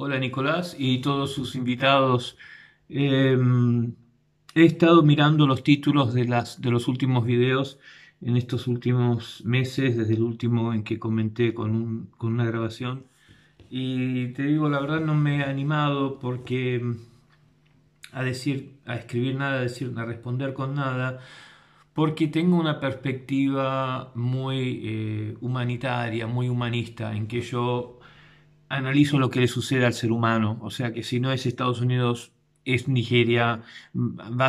Hola Nicolás y todos sus invitados. Em, he estado mirando los títulos de, las, de los últimos videos en estos últimos meses, desde el último en que comenté con, una grabación. Y te digo, la verdad no me he animado porque em, a decir, a escribir nada, a decir, a responder con nada, porque tengo una perspectiva muy eh, humanitaria, muy humanista, en que yo analizo lo que le sucede al ser humano. O sea que si no es Estados Unidos, es Nigeria,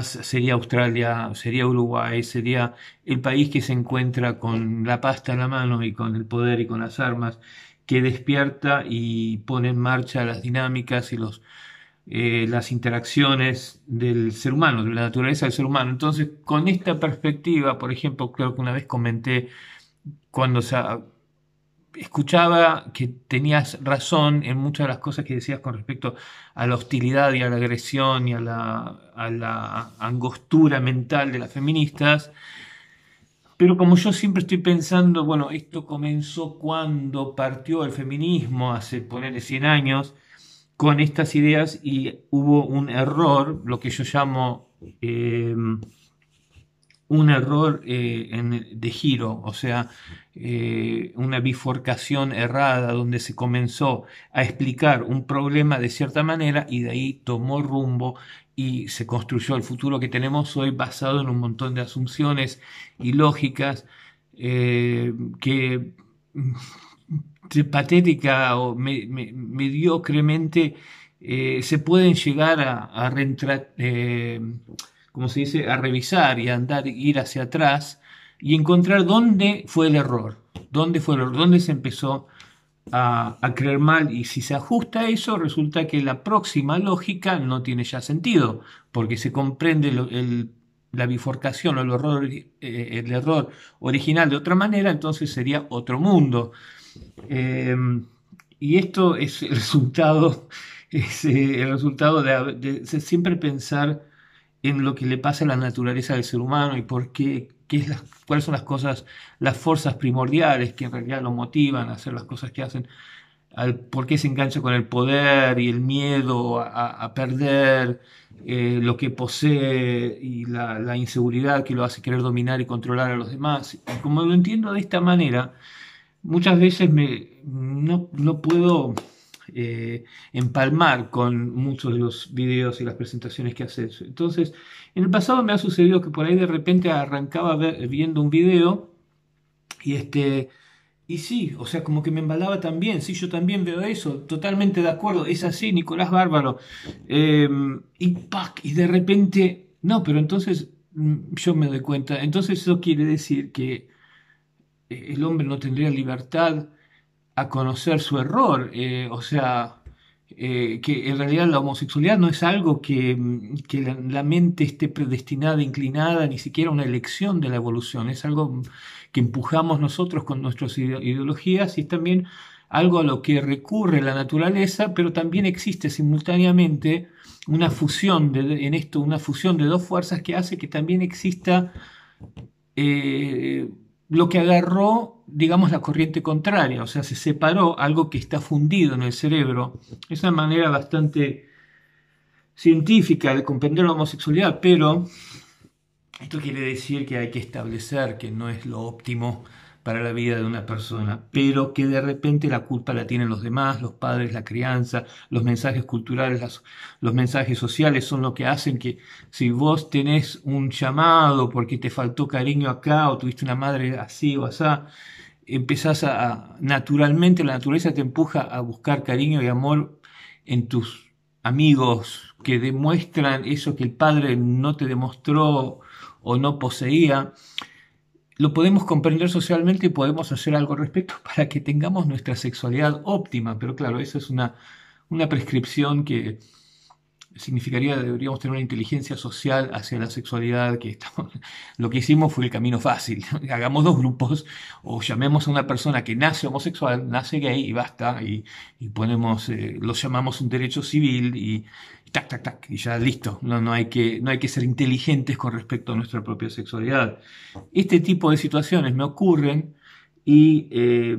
sería Australia, sería Uruguay, sería el país que se encuentra con la pasta en la mano y con el poder y con las armas, que despierta y pone en marcha las dinámicas y los, eh, las interacciones del ser humano, de la naturaleza del ser humano. Entonces, con esta perspectiva, por ejemplo, creo que una vez comenté cuando se escuchaba que tenías razón en muchas de las cosas que decías con respecto a la hostilidad y a la agresión y a la, angostura mental de las feministas. Pero como yo siempre estoy pensando, bueno, esto comenzó cuando partió el feminismo, hace ponerle 100 años, con estas ideas y hubo un error, lo que yo llamo eh, un error eh, de giro, o sea, eh, una bifurcación errada donde se comenzó a explicar un problema de cierta manera y de ahí tomó rumbo y se construyó el futuro que tenemos hoy basado en un montón de asunciones y lógicas eh, que mm, patética o mediocremente eh, se pueden llegar a, como se dice, a revisar y a andar, ir hacia atrás y encontrar dónde fue el error, dónde fue se empezó a, creer mal y si se ajusta a eso resulta que la próxima lógica no tiene ya sentido porque se comprende la bifurcación o el error, eh, el error, original de otra manera, entonces sería otro mundo. Em, y esto es el resultado, es, eh, el resultado de siempre pensar en lo que le pasa a la naturaleza del ser humano y por qué qué cuáles son las cosas, las fuerzas primordiales que en realidad lo motivan a hacer las cosas que hacen, al, por qué se engancha con el poder y el miedo a, perder eh, lo que posee y la, inseguridad que lo hace querer dominar y controlar a los demás. Y como lo entiendo de esta manera, muchas veces me, no, no puedo... Eh, empalmar con muchos de los videos y las presentaciones que haces. Entonces, en el pasado me ha sucedido que por ahí de repente arrancaba viendo un video y este... Y sí, o sea, como que me embalaba también, sí, yo también veo eso, totalmente de acuerdo, es así, Nicolás Bárbaro. Em, y y de repente, no, pero entonces mm, yo me doy cuenta, entonces eso quiere decir que eh, el hombre no tendría libertad a conocer su error, eh, o sea, eh, que en realidad la homosexualidad no es algo que, que la, mente esté predestinada, inclinada, ni siquiera una elección de la evolución, es algo que empujamos nosotros con nuestras ideologías y es también algo a lo que recurre la naturaleza, pero también existe simultáneamente una fusión de, en esto, una fusión de dos fuerzas que hace que también exista eh, lo que agarró, digamos, la corriente contraria, o sea, se separó algo que está fundido en el cerebro. Es una manera bastante científica de comprender la homosexualidad, pero esto quiere decir que hay que establecer que no es lo óptimo para la vida de una persona, pero que de repente la culpa la tienen los demás, los padres, la crianza, los mensajes culturales, los mensajes sociales son lo que hacen que si vos tenés un llamado porque te faltó cariño acá o tuviste una madre así o asá, empezás a naturalmente la naturaleza te empuja a buscar cariño y amor en tus amigos que demuestran eso que el padre no te demostró o no poseía lo podemos comprender socialmente y podemos hacer algo al respecto para que tengamos nuestra sexualidad óptima. Pero claro, esa es una, una prescripción que significaría que deberíamos tener una inteligencia social hacia la sexualidad, que lo que hicimos fue el camino fácil. Hagamos dos grupos o llamemos a una persona que nace homosexual, nace gay y basta, y, ponemos, eh, lo llamamos un derecho civil y y ya listo. No, no, hay que, no hay que ser inteligentes con respecto a nuestra propia sexualidad. Este tipo de situaciones me ocurren y eh,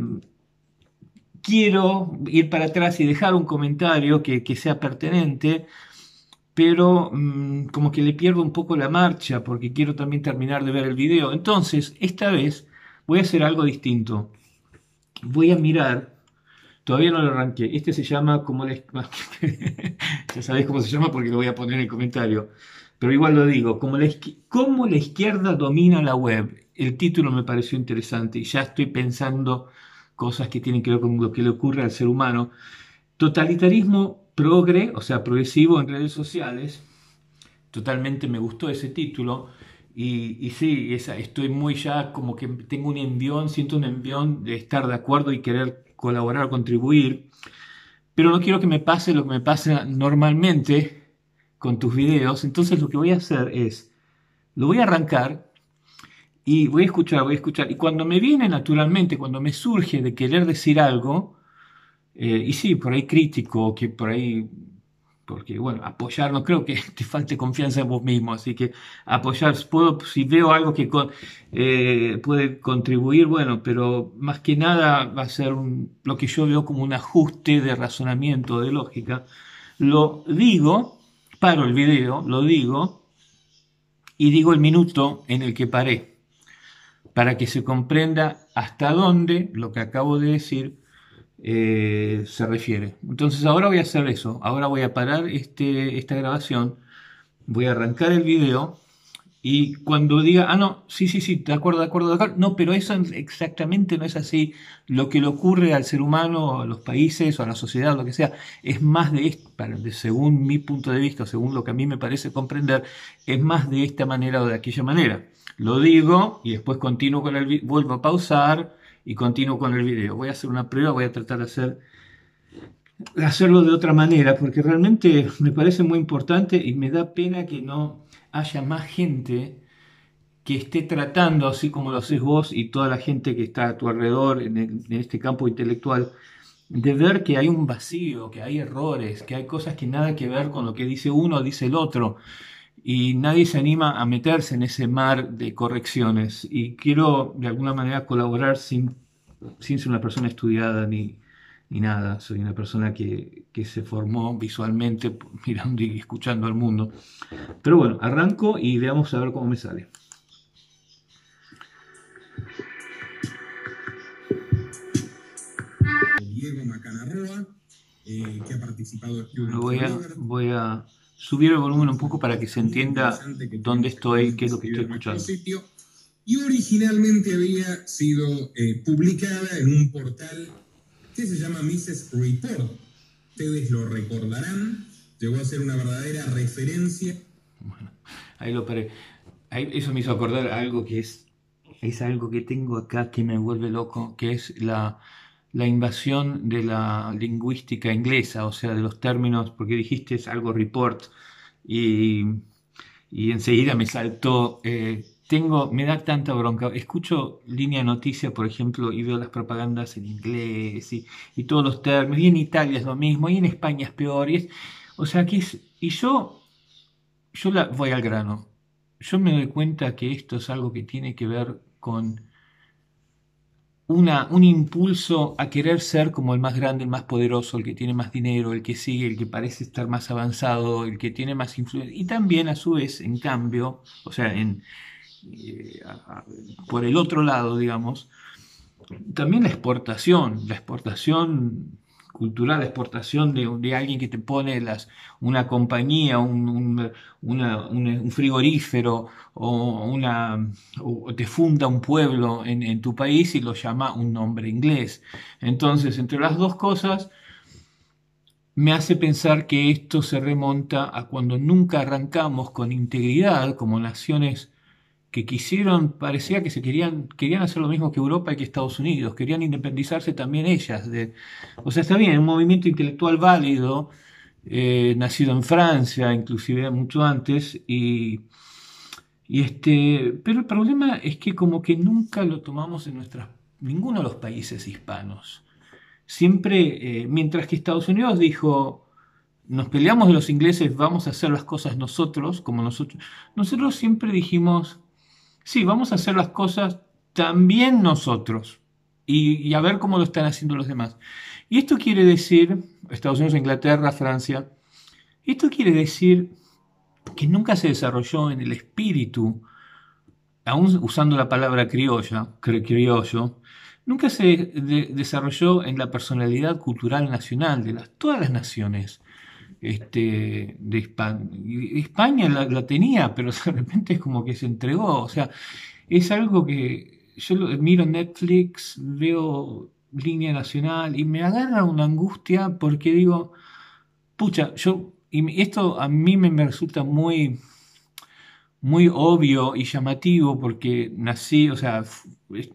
quiero ir para atrás y dejar un comentario que, sea pertinente, pero mm, como que le pierdo un poco la marcha porque quiero también terminar de ver el video. Entonces, esta vez voy a hacer algo distinto. Voy a mirar Todavía no lo arranqué. Este se llama, como ya sabéis cómo se llama porque lo voy a poner en el comentario. Pero igual lo digo, como cómo la izquierda domina la web. El título me pareció interesante y ya estoy pensando cosas que tienen que ver con lo que le ocurre al ser humano. Totalitarismo progre, o sea, progresivo en redes sociales. Totalmente me gustó ese título y, sí, estoy muy ya como que tengo un envión, siento un envión de estar de acuerdo y querer colaborar, contribuir, pero no quiero que me pase lo que me pasa normalmente con tus videos, entonces lo que voy a hacer es, lo voy a arrancar y voy a escuchar, voy a escuchar, y cuando me viene naturalmente, cuando me surge de querer decir algo, eh, y sí, por ahí crítico, que por ahí porque bueno, apoyar no creo que te falte confianza en vos mismo, así que apoyar, puedo, si veo algo que eh, puede contribuir, bueno, pero más que nada va a ser lo que yo veo como un ajuste de razonamiento, de lógica. Lo digo, paro el video, lo digo, y digo el minuto en el que paré, para que se comprenda hasta dónde lo que acabo de decir eh, se refiere. Entonces ahora voy a hacer eso, ahora voy a parar este, esta grabación, voy a arrancar el video y cuando diga, ah, no, sí, sí, sí, de acuerdo, de acuerdo, de acuerdo, no, pero eso exactamente no es así. Lo que le ocurre al ser humano, a los países o a la sociedad, lo que sea, es más de, esto, según mi punto de vista, según lo que a mí me parece comprender, es más de esta manera o de aquella manera. Lo digo y después continúo con el vuelvo a pausar, y continúo con el video. Voy a hacer una prueba, voy a tratar de hacer hacerlo de otra manera, porque realmente me parece muy importante y me da pena que no haya más gente que esté tratando, así como lo haces vos y toda la gente que está a tu alrededor en, en, este campo intelectual, de ver que hay un vacío, que hay errores, que hay cosas que nada que ver con lo que dice uno, o dice el otro, y nadie se anima a meterse en ese mar de correcciones. Y quiero de alguna manera colaborar sin, sin ser una persona estudiada ni, nada. Soy una persona que, se formó visualmente mirando y escuchando al mundo. Pero bueno, arranco y veamos a ver cómo me sale. Diego eh, que ha participado voy a subir el volumen un poco para que se entienda dónde estoy, y este qué es lo que estoy escuchando. Este y originalmente había sido eh, publicada en un portal que se llama Mrs. Report. Ustedes lo recordarán, llegó a ser una verdadera referencia. Bueno, ahí lo paré. Ahí, eso me hizo acordar algo que es, es algo que tengo acá que me vuelve loco, que es la, la invasión de la lingüística inglesa, o sea, de los términos, porque dijiste es algo report y, enseguida me saltó, eh, tengo, me da tanta bronca, escucho línea noticia, por ejemplo, y veo las propagandas en inglés y, todos los términos, y en Italia es lo mismo, y en España es peor, y o sea, que es, y yo, yo voy al grano, yo me doy cuenta que esto es algo que tiene que ver con un impulso a querer ser como el más grande, el más poderoso, el que tiene más dinero, el que sigue, el que parece estar más avanzado, el que tiene más influencia. Y también a su vez, en cambio, o sea, en, eh, por el otro lado, digamos, también la exportación, la exportación cultural, la exportación de, alguien que te pone las, una compañía, un, frigorífero o, una, te funda un pueblo en, tu país y lo llama un nombre inglés. Entonces, entre las dos cosas, me hace pensar que esto se remonta a cuando nunca arrancamos con integridad como naciones que quisieron, parecía que se querían, querían hacer lo mismo que Europa y que Estados Unidos, querían independizarse también ellas. o sea, está bien, un movimiento intelectual válido, eh, nacido en Francia, inclusive mucho antes, y, este, pero el problema es que como que nunca lo tomamos en nuestras, ninguno de los países hispanos. Siempre, eh, mientras que Estados Unidos dijo, nos peleamos de los ingleses, vamos a hacer las cosas nosotros, como nosotros, nosotros siempre dijimos, sí, vamos a hacer las cosas también nosotros y, a ver cómo lo están haciendo los demás. Y esto quiere decir, Estados Unidos, Inglaterra, Francia, esto quiere decir que nunca se desarrolló en el espíritu, aún usando la palabra criolla, criollo, nunca se desarrolló en la personalidad cultural nacional de las, todas las naciones este, de, España, España la, tenía, pero de repente es como que se entregó. O sea, es algo que yo miro Netflix, veo línea nacional y me agarra una angustia porque digo, pucha, yo, y esto a mí me, resulta muy, muy obvio y llamativo porque nací, o sea,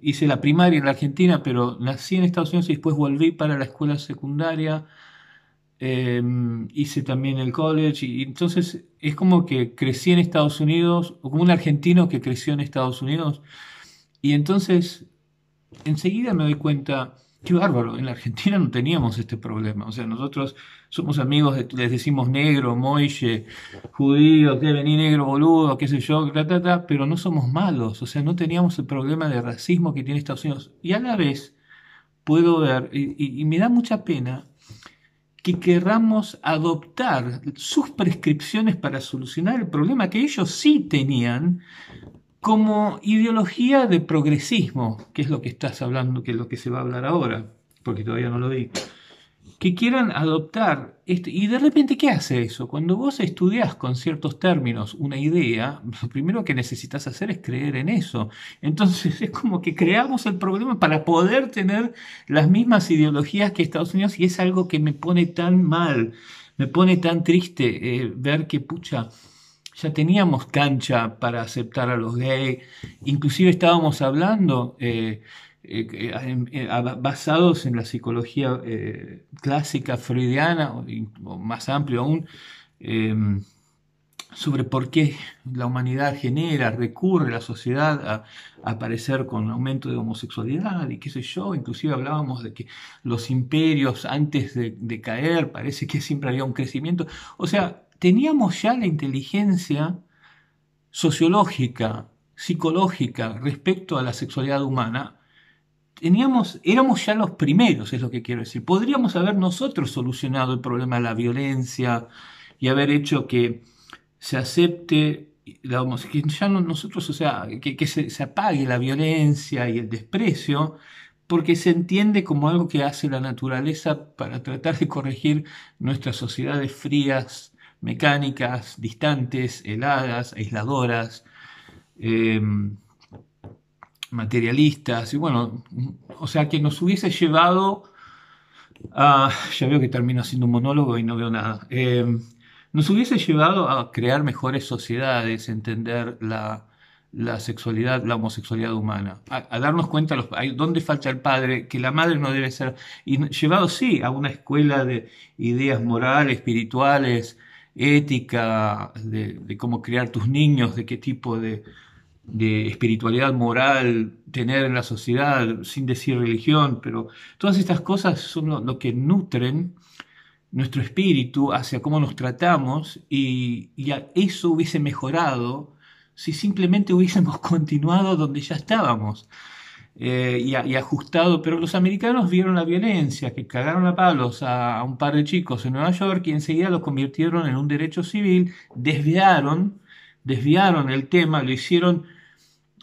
hice la primaria en la Argentina, pero nací en Estados Unidos y después volví para la escuela secundaria Em, hice también el college y, entonces es como que crecí en Estados Unidos, o como un argentino que creció en Estados Unidos. Y entonces enseguida me doy cuenta, qué bárbaro, en la Argentina no teníamos este problema. O sea, nosotros somos amigos, les decimos negro, moiche... judío, que vení negro, boludo, qué sé yo, ta, ta, pero no somos malos. O sea, no teníamos el problema de racismo que tiene Estados Unidos. Y a la vez puedo ver, y me da mucha pena, que querramos adoptar sus prescripciones para solucionar el problema que ellos sí tenían como ideología de progresismo, que es lo que estás hablando, que es lo que se va a hablar ahora, porque todavía no lo vi que quieran adoptar. Este, y de repente, ¿qué hace eso? Cuando vos estudias con ciertos términos una idea, lo primero que necesitas hacer es creer en eso. Entonces es como que creamos el problema para poder tener las mismas ideologías que Estados Unidos y es algo que me pone tan mal, me pone tan triste eh, ver que, pucha, ya teníamos cancha para aceptar a los gays, inclusive estábamos hablando... Eh, eh, eh, eh, basados en la psicología clásica freudiana o, más amplio aún, em, sobre por qué la humanidad genera, recurre la sociedad a, aparecer con aumento de homosexualidad y qué sé yo, inclusive hablábamos de que los imperios antes de caer parece que siempre había un crecimiento, o sea, teníamos ya la inteligencia sociológica, psicológica respecto a la sexualidad humana, teníamos, éramos ya los primeros, es lo que quiero decir. Podríamos haber nosotros solucionado el problema de la violencia y haber hecho que se acepte la que ya nosotros, o sea, que, se, apague la violencia y el desprecio, porque se entiende como algo que hace la naturaleza para tratar de corregir nuestras sociedades frías, mecánicas, distantes, heladas, aisladoras. Eh, materialistas, y bueno, o sea, que nos hubiese llevado a, ya veo que termino haciendo un monólogo y no veo nada, eh, nos hubiese llevado a crear mejores sociedades, entender la, sexualidad, la homosexualidad humana, a, darnos cuenta los, dónde falta el padre, que la madre no debe ser, y llevado sí a una escuela de ideas morales, espirituales, ética, de, cómo crear tus niños, de qué tipo de, de espiritualidad moral tener en la sociedad, sin decir religión, pero todas estas cosas son lo, que nutren nuestro espíritu hacia cómo nos tratamos y, y eso hubiese mejorado si simplemente hubiésemos continuado donde ya estábamos eh, y, ajustado. Pero los americanos vieron la violencia, que cagaron a palos a, un par de chicos en Nueva York y enseguida los convirtieron en un derecho civil, desviaron desviaron el tema, lo hicieron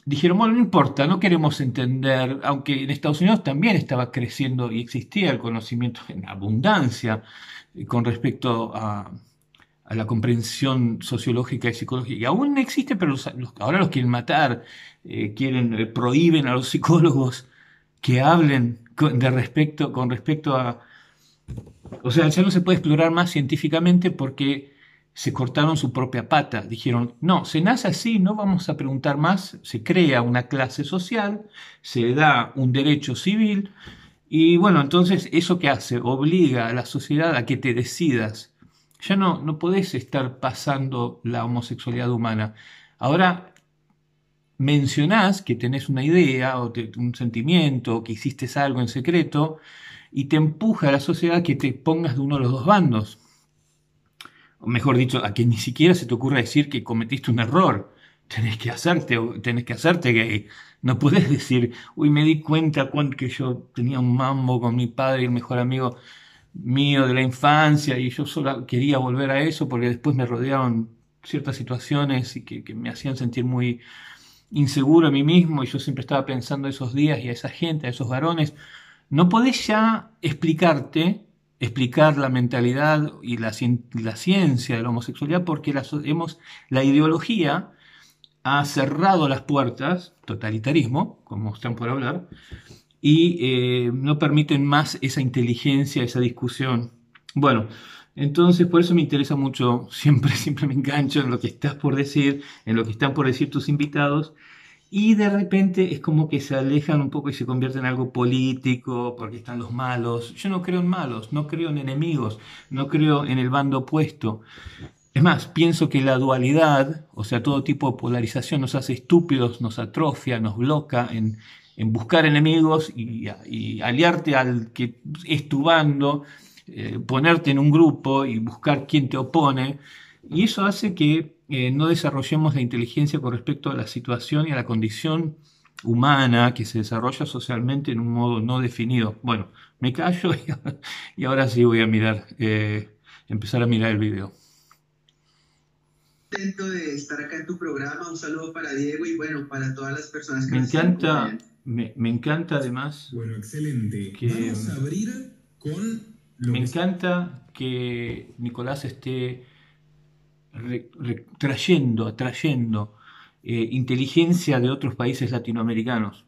dijeron, bueno, no importa, no queremos entender, aunque en Estados Unidos también estaba creciendo y existía el conocimiento en abundancia eh, con respecto a, la comprensión sociológica y psicológica, y aún existe, pero ahora los quieren matar, eh, quieren, eh, prohíben a los psicólogos que hablen respecto, con respecto a... O sea, ya no se puede explorar más científicamente porque se cortaron su propia pata. Dijeron, no, se nace así, no vamos a preguntar más, se crea una clase social, se da un derecho civil, y bueno, entonces eso que hace, obliga a la sociedad a que te decidas. Ya no, no podés estar pasando la homosexualidad humana. Ahora mencionás que tenés una idea o un sentimiento, o que hiciste algo en secreto, y te empuja a la sociedad a que te pongas de uno de los dos bandos mejor dicho, a que ni siquiera se te ocurra decir que cometiste un error. Tenés que hacerte, tienes que hacerte que No puedes decir, uy, me di cuenta cuando que yo tenía un mambo con mi padre, el mejor amigo mío de la infancia, y yo solo quería volver a eso porque después me rodearon ciertas situaciones y que, me hacían sentir muy inseguro a mí mismo, y yo siempre estaba pensando esos días y a esa gente, a esos varones. No podés ya explicarte explicar la mentalidad y la, ciencia de la homosexualidad porque la, hemos, la ideología ha cerrado las puertas, totalitarismo, como están por hablar, y eh, no permiten más esa inteligencia, esa discusión. Bueno, entonces por eso me interesa mucho, siempre, siempre me engancho en lo que estás por decir, en lo que están por decir tus invitados, y de repente es como que se alejan un poco y se convierten en algo político, porque están los malos. Yo no creo en malos, no creo en enemigos, no creo en el bando opuesto. Es más, pienso que la dualidad, o sea, todo tipo de polarización nos hace estúpidos, nos atrofia, nos bloca en, buscar enemigos y, aliarte al que es tu bando, eh, ponerte en un grupo y buscar quién te opone. Y eso hace que no desarrollemos la inteligencia con respecto a la situación y a la condición humana que se desarrolla socialmente en un modo no definido. Bueno, me callo y ahora, sí voy a mirar, eh, empezar a mirar el video. estar acá en tu programa. Un saludo para Diego y bueno, para todas las personas que me encanta, me, encanta además. Bueno, excelente. Que, abrir con. me encanta que Nicolás esté re, trayendo, atrayendo eh, inteligencia de otros países latinoamericanos.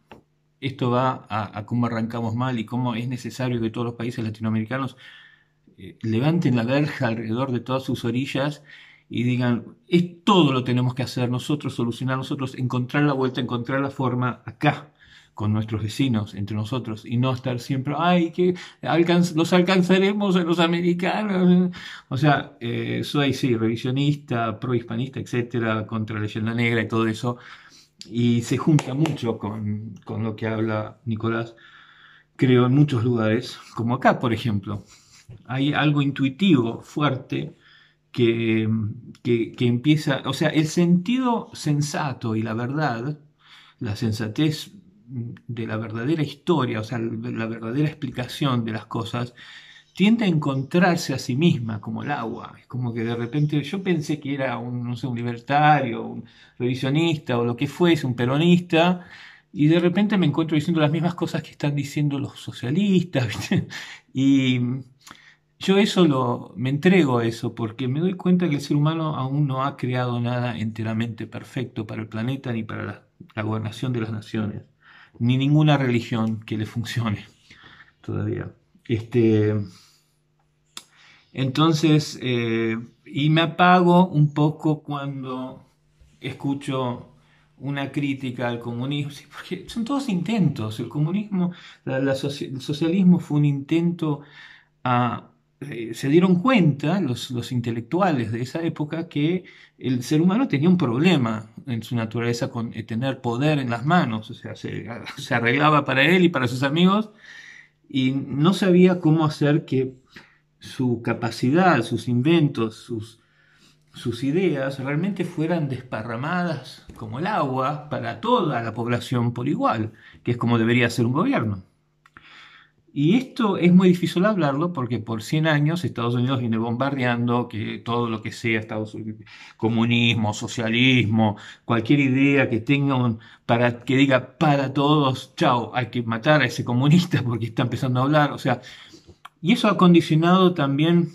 Esto va a, cómo arrancamos mal y cómo es necesario que todos los países latinoamericanos eh, levanten la verja alrededor de todas sus orillas y digan, es todo lo tenemos que hacer nosotros, solucionar nosotros, encontrar la vuelta, encontrar la forma acá con nuestros vecinos, entre nosotros, y no estar siempre, ay, que los alcanzaremos a los americanos. O sea, eh, soy, sí, revisionista, prohispanista, etcétera, contra la leyenda negra y todo eso. Y se junta mucho con, con lo que habla Nicolás, creo, en muchos lugares, como acá, por ejemplo. Hay algo intuitivo, fuerte, que, que, que, empieza, o sea, el sentido sensato y la verdad, la sensatez de la verdadera historia, o sea, la verdadera explicación de las cosas, tiende a encontrarse a sí misma como el agua. Es como que de repente yo pensé que era un, no libertario, un revisionista o lo que fuese, un peronista, y de repente me encuentro diciendo las mismas cosas que están diciendo los socialistas. Y yo eso lo, me entrego a eso porque me doy cuenta que el ser humano aún no ha creado nada enteramente perfecto para el planeta ni para la gobernación de las naciones ni ninguna religión que le funcione todavía. Este, entonces, eh, y me apago un poco cuando escucho una crítica al comunismo, porque son todos intentos. El comunismo, el socialismo fue un intento a eh, se dieron cuenta los, intelectuales de esa época que el ser humano tenía un problema en su naturaleza con eh, tener poder en las manos, o sea, se, arreglaba para él y para sus amigos y no sabía cómo hacer que su capacidad, sus inventos, sus, sus ideas realmente fueran desparramadas como el agua para toda la población por igual, que es como debería ser un gobierno. Y esto es muy difícil hablarlo porque por 100 años Estados Unidos viene bombardeando que todo lo que sea comunismo, socialismo, cualquier idea que tenga para que diga para todos, chao, hay que matar a ese comunista porque está empezando a hablar, o sea, y eso ha condicionado también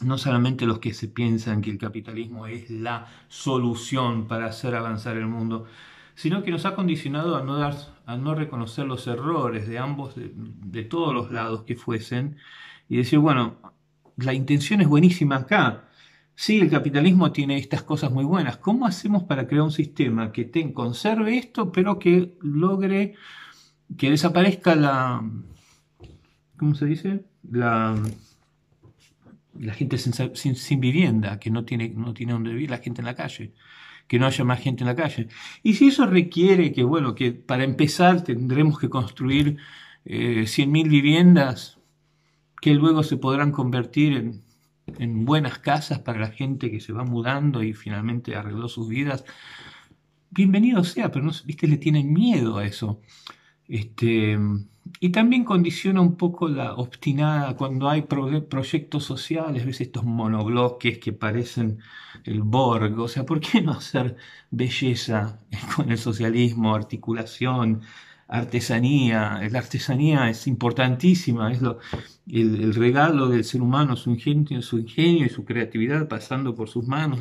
no solamente los que se piensan que el capitalismo es la solución para hacer avanzar el mundo, sino que nos ha condicionado a no dar a no reconocer los errores de ambos, de, todos los lados que fuesen, y decir, bueno, la intención es buenísima acá, Sí, el capitalismo tiene estas cosas muy buenas. ¿Cómo hacemos para crear un sistema que conserve esto, pero que logre que desaparezca la. ¿Cómo se dice? La, la gente sin, vivienda, que no tiene, no tiene donde vivir, la gente en la calle que no haya más gente en la calle. Y si eso requiere que, bueno, que para empezar tendremos que construir 100.000 eh, viviendas que luego se podrán convertir en, buenas casas para la gente que se va mudando y finalmente arregló sus vidas, bienvenido sea, pero no, viste, le tienen miedo a eso. Este, y también condiciona un poco la obstinada cuando hay proyectos sociales, ves estos monogloques que parecen el Borg, o sea, ¿por qué no hacer belleza con el socialismo, articulación, artesanía? La artesanía es importantísima, es el, el, regalo del ser humano, su ingenio, su ingenio y su creatividad pasando por sus manos,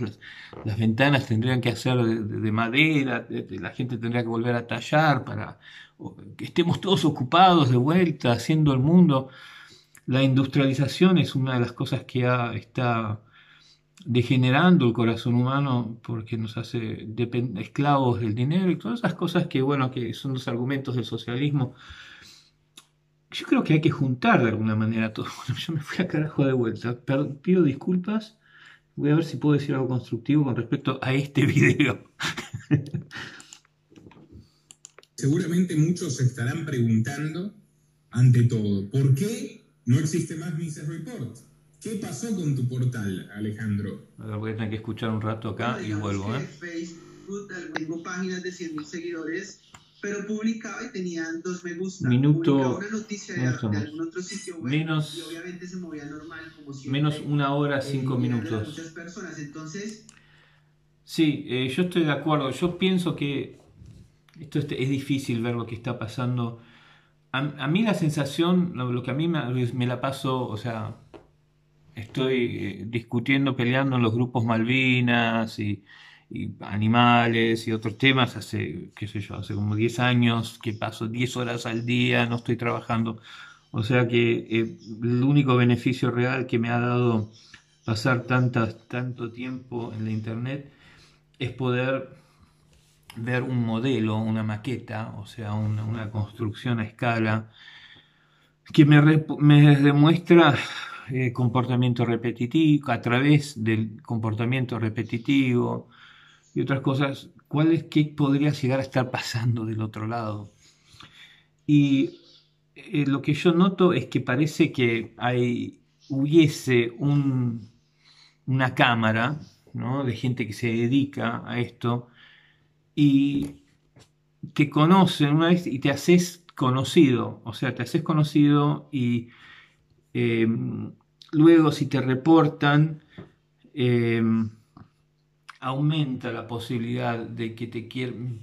las, ventanas tendrían que hacer de, madera, la gente tendría que volver a tallar para estemos todos ocupados de vuelta, haciendo el mundo. La industrialización es una de las cosas que ha, está degenerando el corazón humano porque nos hace esclavos del dinero y todas esas cosas que, bueno, que son los argumentos del socialismo. Yo creo que hay que juntar de alguna manera todo. yo me fui a carajo de vuelta. Pido disculpas. Voy a ver si puedo decir algo constructivo con respecto a este video seguramente muchos estarán preguntando, ante todo, ¿por qué no existe más Mises Report? ¿Qué pasó con tu portal, Alejandro? Ahora voy a tener que escuchar un rato acá y vuelvo. ¿eh? Facebook, tengo páginas de 100.000 seguidores, pero publicaba y tenían dos me gusta. Minuto. Una noticia de, algún otro sitio web, y obviamente se movía normal, como si Menos una hora, eh, cinco minutos. Muchas personas, entonces. Sí, eh, yo estoy de acuerdo. Yo pienso que esto es, difícil ver lo que está pasando. A, mí la sensación, lo, que a mí me, la paso, o sea, estoy eh, discutiendo, peleando en los grupos Malvinas y, animales y otros temas hace, qué sé yo, hace como 10 años que paso 10 horas al día, no estoy trabajando. O sea que eh, el único beneficio real que me ha dado pasar tantas, tanto tiempo en la internet es poder ver un modelo, una maqueta, o sea, una, construcción a escala, que me, demuestra eh, comportamiento repetitivo, a través del comportamiento repetitivo y otras cosas, cuál es qué podría llegar a estar pasando del otro lado. Y eh, lo que yo noto es que parece que hay, hubiese una cámara ¿no? de gente que se dedica a esto, y te conocen y te haces conocido, o sea, te haces conocido y em, luego si te reportan, em, aumenta la posibilidad de que te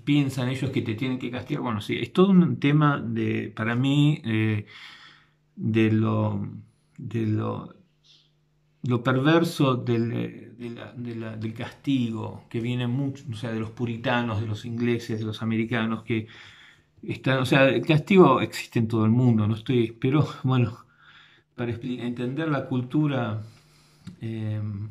piensan ellos que te tienen que castigar. Bueno, sí, es todo un tema de, para mí, eh, de lo, de lo perverso del del castigo, que viene mucho, sea, de los puritanos, de los ingleses, de los americanos, que están, o sea, el castigo existe en todo el mundo, no estoy, pero bueno, para entender la cultura em,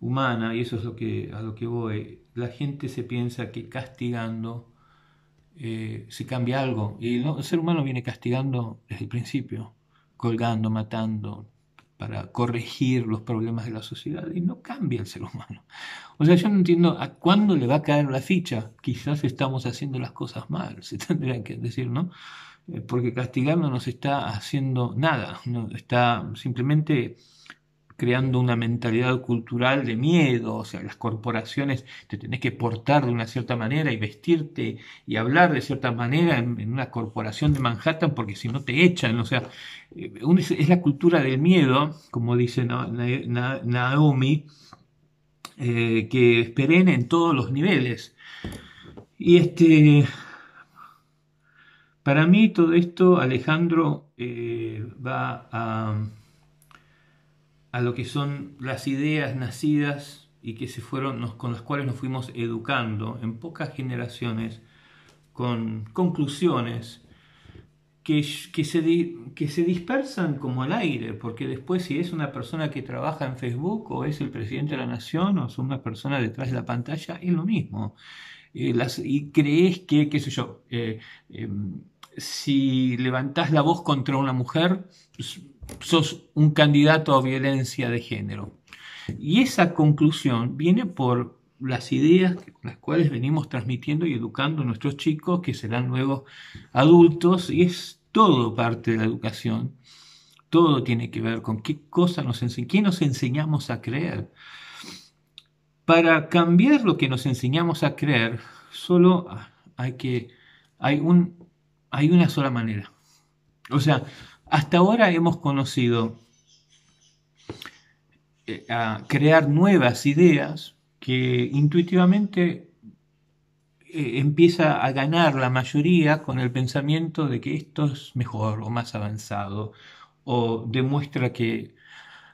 humana, y eso es lo que, a lo que voy, la gente se piensa que castigando eh, se cambia algo, y el ser humano viene castigando desde el principio, colgando, matando, para corregir los problemas de la sociedad y no cambia el ser humano. O sea, yo no entiendo a cuándo le va a caer la ficha. Quizás estamos haciendo las cosas mal, se tendrían que decir, ¿no? Eh, porque castigar no nos está haciendo nada, no, está simplemente creando una mentalidad cultural de miedo, o sea, las corporaciones te tenés que portar de una cierta manera y vestirte y hablar de cierta manera en, una corporación de Manhattan porque si no te echan, o sea, eh, es la cultura del miedo, como dice Naomi, eh, que es en todos los niveles. Y este, para mí todo esto, Alejandro, eh, va a a lo que son las ideas nacidas y que se fueron, con las cuales nos fuimos educando en pocas generaciones, con conclusiones que, se que, se, dispersan como el aire, porque después si es una persona que trabaja en Facebook o es el presidente de la nación o es una persona detrás de la pantalla, es lo mismo. Eh, y crees que, qué sé yo, eh, em, si levantás la voz contra una mujer, pues, sos un candidato a violencia de género. Y esa conclusión viene por las ideas con las cuales venimos transmitiendo y educando a nuestros chicos, que serán nuevos adultos, y es todo parte de la educación. Todo tiene que ver con qué cosas nos qué nos enseñamos a creer. Para cambiar lo que nos enseñamos a creer, solo hay que hay un hay una sola manera. O sea, hasta ahora hemos conocido eh, a crear nuevas ideas que intuitivamente eh, empieza a ganar la mayoría con el pensamiento de que esto es mejor o más avanzado o demuestra que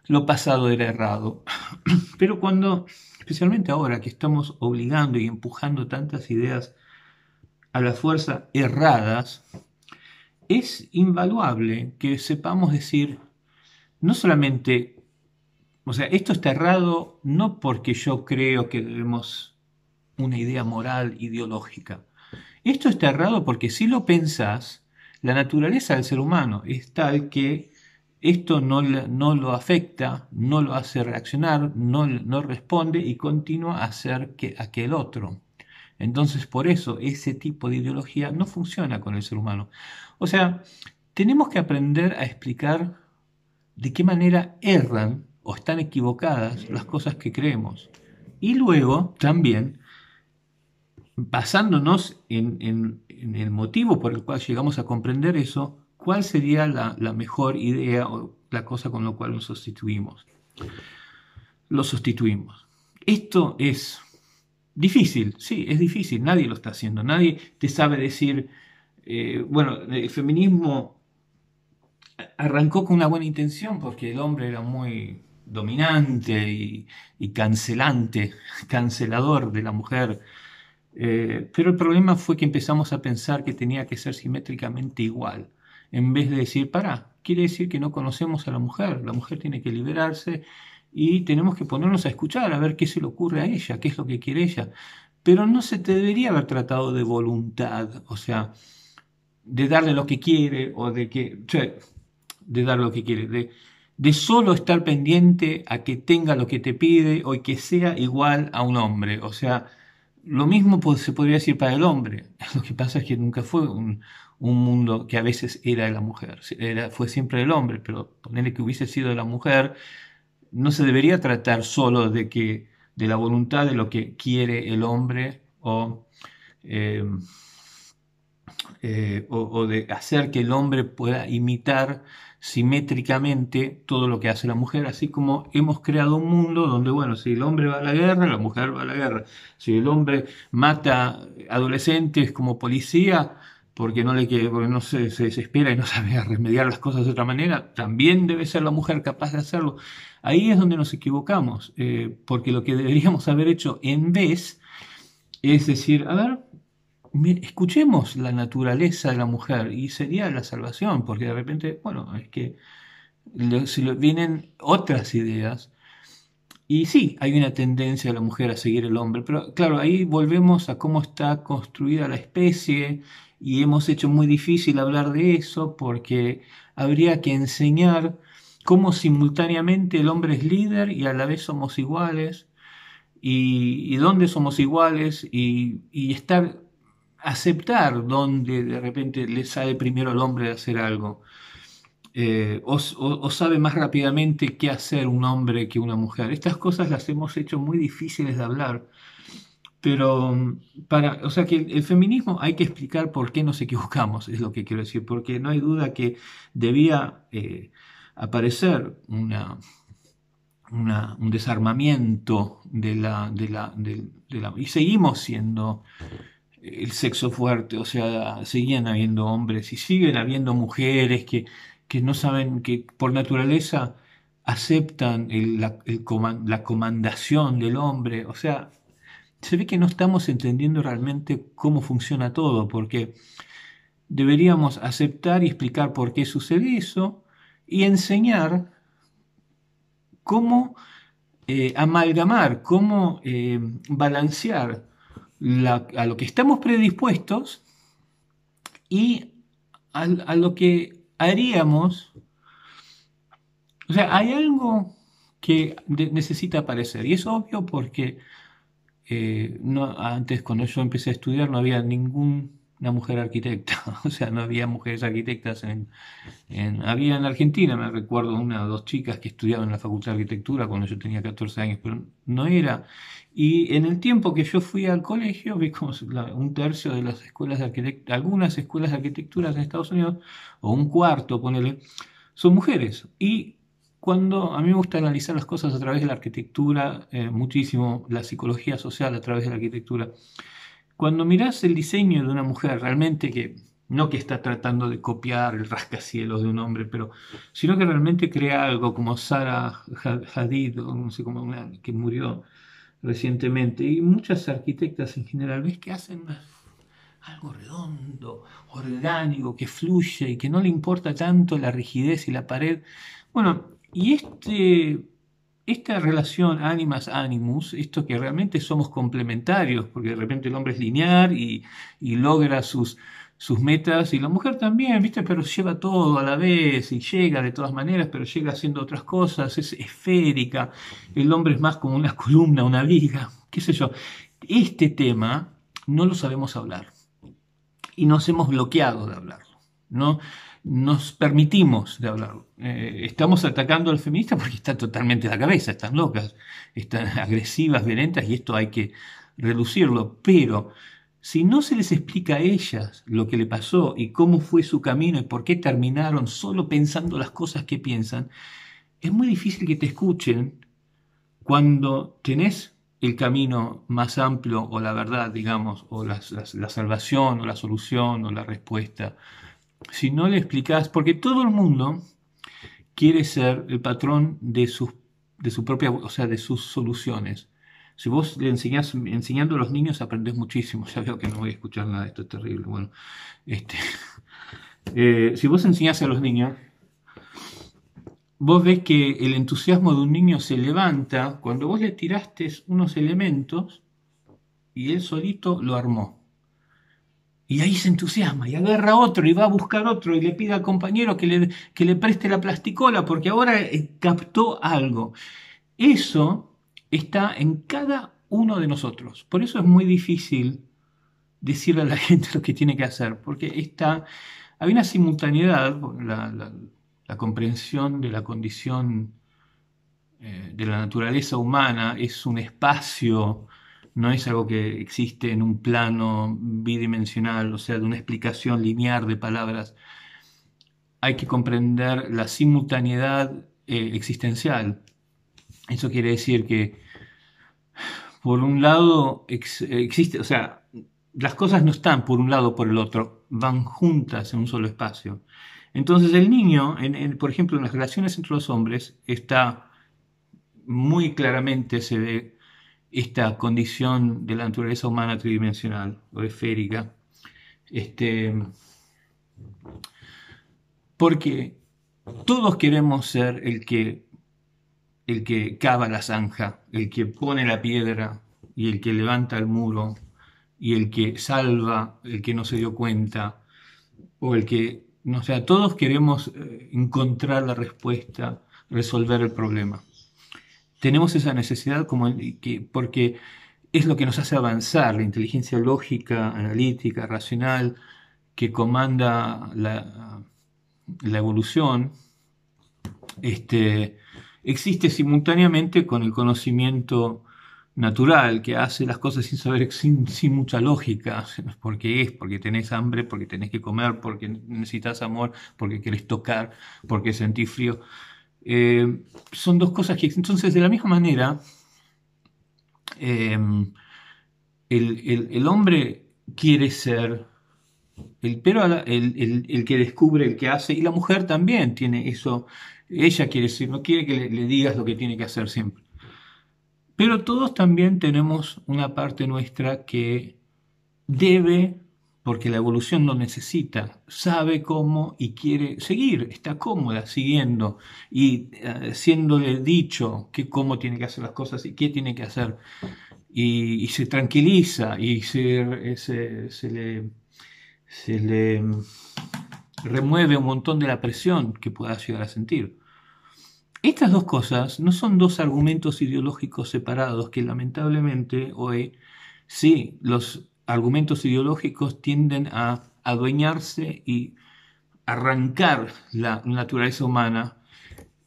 lo pasado era errado. Pero cuando, especialmente ahora que estamos obligando y empujando tantas ideas a la fuerza erradas, es invaluable que sepamos decir, no solamente, o sea, esto está errado no porque yo creo que tenemos una idea moral ideológica. Esto está errado porque si lo pensás, la naturaleza del ser humano es tal que esto no, no lo afecta, no lo hace reaccionar, no, no responde y continúa a hacer que aquel otro. Entonces, por eso ese tipo de ideología no funciona con el ser humano. O sea, tenemos que aprender a explicar de qué manera erran o están equivocadas las cosas que creemos. Y luego también, basándonos en, el motivo por el cual llegamos a comprender eso, cuál sería la, la mejor idea o la cosa con la cual nos sustituimos. Lo sustituimos. Esto es difícil, sí, es difícil, nadie lo está haciendo, nadie te sabe decir, eh, bueno, el feminismo arrancó con una buena intención porque el hombre era muy dominante y, cancelante, cancelador de la mujer. Eh, pero el problema fue que empezamos a pensar que tenía que ser simétricamente igual, en vez de decir, para, quiere decir que no conocemos a la mujer, la mujer tiene que liberarse y tenemos que ponernos a escuchar, a ver qué se le ocurre a ella, qué es lo que quiere ella. Pero no se debería haber tratado de voluntad, o sea, de darle lo que quiere o de que... O sea, de dar lo que quiere, de, de solo estar pendiente a que tenga lo que te pide o que sea igual a un hombre. O sea, lo mismo se podría decir para el hombre. Lo que pasa es que nunca fue un, un mundo que a veces era de la mujer, era, fue siempre del hombre, pero ponerle que hubiese sido de la mujer, no se debería tratar solo de, que, de la voluntad de lo que quiere el hombre o... Eh, eh, o, de hacer que el hombre pueda imitar simétricamente todo lo que hace la mujer, así como hemos creado un mundo donde, bueno, si el hombre va a la guerra, la mujer va a la guerra, si el hombre mata adolescentes como policía, porque no le porque no se, desespera y no sabe remediar las cosas de otra manera, también debe ser la mujer capaz de hacerlo. Ahí es donde nos equivocamos, eh, porque lo que deberíamos haber hecho en vez es decir, a ver, escuchemos la naturaleza de la mujer y sería la salvación, porque de repente, bueno, es que si vienen otras ideas. Y sí, hay una tendencia de la mujer a seguir el hombre, pero claro, ahí volvemos a cómo está construida la especie y hemos hecho muy difícil hablar de eso porque habría que enseñar cómo simultáneamente el hombre es líder y a la vez somos iguales y, dónde somos iguales y, y estar aceptar donde de repente le sale primero al hombre de hacer algo. Eh, o, sabe más rápidamente qué hacer un hombre que una mujer. Estas cosas las hemos hecho muy difíciles de hablar. Pero mm, para, o sea que el, feminismo hay que explicar por qué nos equivocamos, es lo que quiero decir, porque no hay duda que debía eh, aparecer una, un desarmamiento de la, de la, de la, y seguimos siendo el sexo fuerte, o sea, seguían habiendo hombres y siguen habiendo mujeres que, no saben, que por naturaleza aceptan la, comandación del hombre, o sea, se ve que no estamos entendiendo realmente cómo funciona todo, porque deberíamos aceptar y explicar por qué sucede eso y enseñar cómo eh, amalgamar, cómo eh, balancear a lo que estamos predispuestos y a, lo que haríamos. O sea, hay algo que necesita aparecer. Y es obvio porque eh, antes cuando yo empecé a estudiar no había ningún una mujer arquitecta, o sea, no había mujeres arquitectas en... había en Argentina, me recuerdo, una o dos chicas que estudiaban en la Facultad de Arquitectura cuando yo tenía 14 años, pero no era. Y en el tiempo que yo fui al colegio, vi como un tercio de las escuelas de arquitectura, algunas escuelas de arquitectura en Estados Unidos, o un cuarto, ponele, son mujeres. Y cuando a mí me gusta analizar las cosas a través de la arquitectura, eh, muchísimo la psicología social a través de la arquitectura. Cuando miras el diseño de una mujer, realmente que no que está tratando de copiar el rascacielos de un hombre, pero sino que realmente crea algo como Sara Hadid, no sé cómo, que murió recientemente, y muchas arquitectas en general, ves que hacen algo redondo, orgánico, que fluye y que no le importa tanto la rigidez y la pared. Bueno, y este esta relación ánimas animus esto que realmente somos complementarios, porque de repente el hombre es lineal y, logra sus, sus metas y la mujer también, ¿viste? Pero lleva todo a la vez y llega de todas maneras, pero llega haciendo otras cosas, es esférica, el hombre es más como una columna, una viga, qué sé yo. Este tema no lo sabemos hablar y nos hemos bloqueado de hablarlo, ¿no? nos permitimos de hablar. Eh, estamos atacando al feminista porque está totalmente de la cabeza, están locas, están agresivas, violentas y esto hay que reducirlo Pero si no se les explica a ellas lo que le pasó y cómo fue su camino y por qué terminaron solo pensando las cosas que piensan, es muy difícil que te escuchen cuando tenés el camino más amplio o la verdad, digamos, o la salvación o la solución o la respuesta si no le explicás, porque todo el mundo quiere ser el patrón de sus de su propia, o sea, de sus soluciones. Si vos le enseñás, enseñando a los niños aprendés muchísimo. Ya veo que no voy a escuchar nada esto, es terrible. Bueno, este, eh, si vos enseñás a los niños, vos ves que el entusiasmo de un niño se levanta cuando vos le tiraste unos elementos y él solito lo armó. Y ahí se entusiasma y agarra otro y va a buscar otro y le pide al compañero que le, que le preste la plasticola porque ahora eh, captó algo. Eso está en cada uno de nosotros. Por eso es muy difícil decirle a la gente lo que tiene que hacer, porque está, hay una simultaneidad, la, comprensión de la condición eh, de la naturaleza humana es un espacio no es algo que existe en un plano bidimensional, o sea, de una explicación lineal de palabras. Hay que comprender la simultaneidad eh, existencial. Eso quiere decir que, por un lado, existe, o sea, las cosas no están por un lado por el otro, van juntas en un solo espacio. Entonces el niño, por ejemplo, en las relaciones entre los hombres, está muy claramente, se ve esta condición de la naturaleza humana tridimensional o esférica. Este, porque todos queremos ser el que, el que cava la zanja, el que pone la piedra y el que levanta el muro y el que salva, el que no se dio cuenta o el que, no o sea, todos queremos eh, encontrar la respuesta, resolver el problema tenemos esa necesidad como que, porque es lo que nos hace avanzar, la inteligencia lógica, analítica, racional, que comanda la, evolución, este, existe simultáneamente con el conocimiento natural, que hace las cosas sin saber, sin, sin, mucha lógica, porque es, porque tenés hambre, porque tenés que comer, porque necesitas amor, porque querés tocar, porque sentís frío. Eh, son dos cosas que... Entonces, de la misma manera, eh, el, el, hombre quiere ser el pero el, el, que descubre, el que hace, y la mujer también tiene eso, ella quiere ser no quiere que le digas lo que tiene que hacer siempre. Pero todos también tenemos una parte nuestra que debe porque la evolución lo necesita, sabe cómo y quiere seguir, está cómoda siguiendo y eh, siendo el dicho que cómo tiene que hacer las cosas y qué tiene que hacer. Y, se tranquiliza y eh, se, se, le, se le mm, remueve un montón de la presión que pueda llegar a sentir. Estas dos cosas no son dos argumentos ideológicos separados que lamentablemente hoy sí los argumentos ideológicos tienden a adueñarse y arrancar la naturaleza humana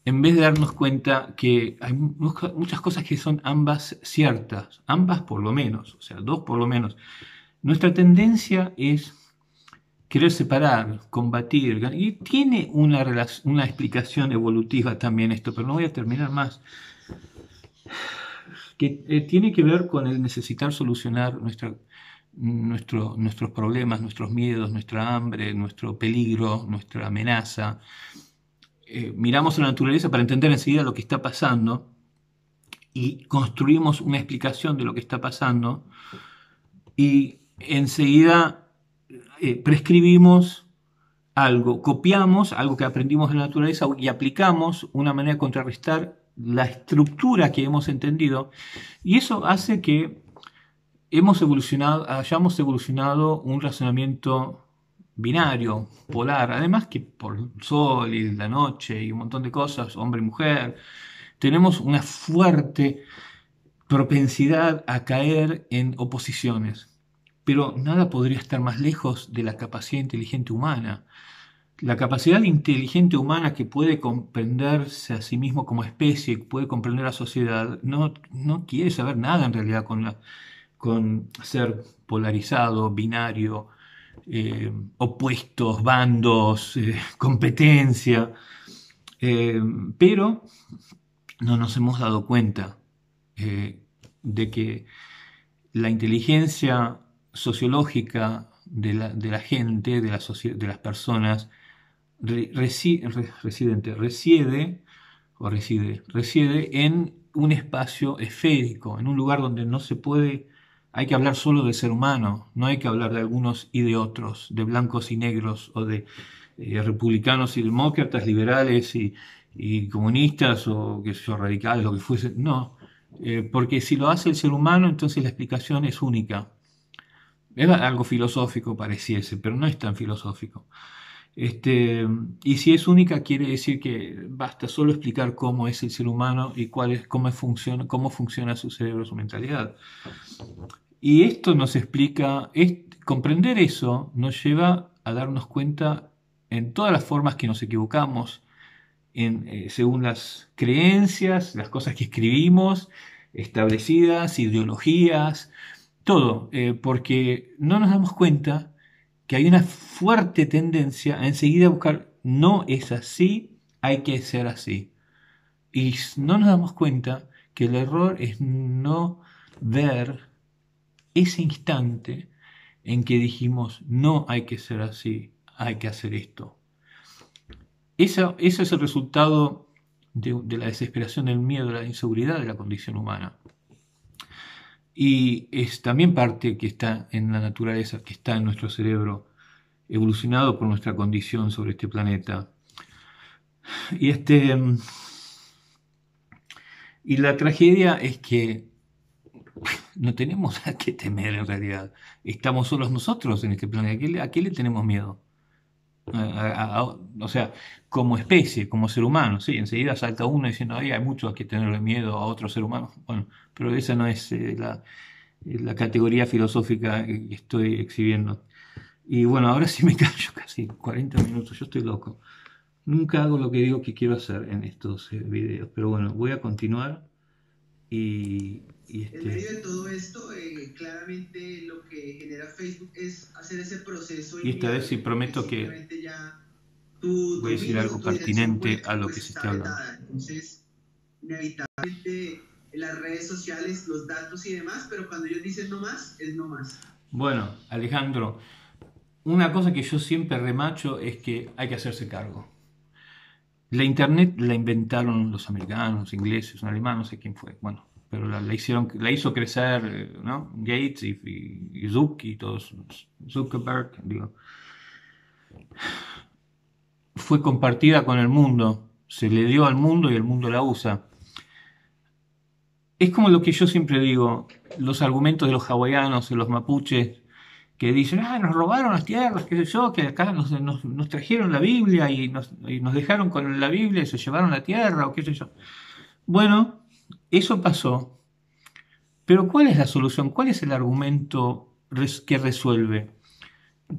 en vez de darnos cuenta que hay muchas cosas que son ambas ciertas, ambas por lo menos, o sea, dos por lo menos. Nuestra tendencia es querer separar, combatir, y tiene una, una explicación evolutiva también esto, pero no voy a terminar más, que eh, tiene que ver con el necesitar solucionar nuestra nuestros problemas, nuestros miedos, nuestra hambre, nuestro peligro, nuestra amenaza. Eh, miramos a la naturaleza para entender enseguida lo que está pasando y construimos una explicación de lo que está pasando y enseguida eh, prescribimos algo, copiamos algo que aprendimos de la naturaleza y aplicamos una manera de contrarrestar la estructura que hemos entendido y eso hace que hemos evolucionado, hayamos evolucionado un razonamiento binario, polar, además que por el sol y la noche y un montón de cosas, hombre y mujer, tenemos una fuerte propensidad a caer en oposiciones. Pero nada podría estar más lejos de la capacidad inteligente humana. La capacidad inteligente humana que puede comprenderse a sí mismo como especie, puede comprender a la sociedad, no, no quiere saber nada en realidad con la, con ser polarizado, binario, eh, opuestos, bandos, eh, competencia, eh, pero no nos hemos dado cuenta de que la inteligencia sociológica de la, gente, de, las personas, reside o reside, reside en un espacio esférico, en un lugar donde no se puede hay que hablar solo de ser humano, no hay que hablar de algunos y de otros, de blancos y negros, o de eh, republicanos y demócratas, liberales y, comunistas, o que yo, radicales, lo que fuese. No, eh, porque si lo hace el ser humano, entonces la explicación es única. Era algo filosófico pareciese, pero no es tan filosófico. Este, y si es única, quiere decir que basta solo explicar cómo es el ser humano y cuál es, cómo, funciona, cómo funciona su cerebro, su mentalidad. Y esto nos explica, es, comprender eso nos lleva a darnos cuenta en todas las formas que nos equivocamos, en, eh, según las creencias, las cosas que escribimos, establecidas, ideologías, todo, eh, porque no nos damos cuenta que hay una fuerte tendencia a enseguida buscar, no es así, hay que ser así. Y no nos damos cuenta que el error es no ver ese instante en que dijimos, no hay que ser así, hay que hacer esto. Ese es el resultado de, la desesperación, del miedo, de la inseguridad de la condición humana. Y es también parte que está en la naturaleza, que está en nuestro cerebro, evolucionado por nuestra condición sobre este planeta. Y, este, y la tragedia es que no tenemos a qué temer en realidad. Estamos solos nosotros en este planeta. ¿A qué, le tenemos miedo? o sea, como especie, como ser humano, sí, enseguida salta uno diciendo, Ay, hay mucho a que tenerle miedo a otros ser humano. Bueno, pero esa no es eh, eh, la, categoría filosófica que estoy exhibiendo. Y bueno, ahora sí me callo casi 40 minutos, yo estoy loco. Nunca hago lo que digo que quiero hacer en estos eh, videos, pero bueno, voy a continuar y y En este medio de todo esto, eh, claramente lo que genera Facebook es hacer ese proceso. Y esta vez sí prometo que voy a decir algo pertinente a lo pues que se está hablando. Entonces, inevitablemente las redes sociales, los datos y demás, pero cuando yo dicen no más, es no más. Bueno, Alejandro, una cosa que yo siempre remacho es que hay que hacerse cargo. La Internet la inventaron los americanos, los ingleses, los alemanes no sé quién fue. Bueno, pero la, la hizo crecer Gates y, Zuck y todos, Zuckerberg, digo. Fue compartida con el mundo, se le dio al mundo y el mundo la usa. Es como lo que yo siempre digo, los argumentos de los hawaianos de los mapuches que dicen, ah, nos robaron las tierras, qué sé yo, que acá nos, trajeron la Biblia y nos, y nos dejaron con la Biblia y se llevaron la tierra o qué sé yo. Bueno, eso pasó. Pero ¿cuál es la solución? ¿Cuál es el argumento que resuelve?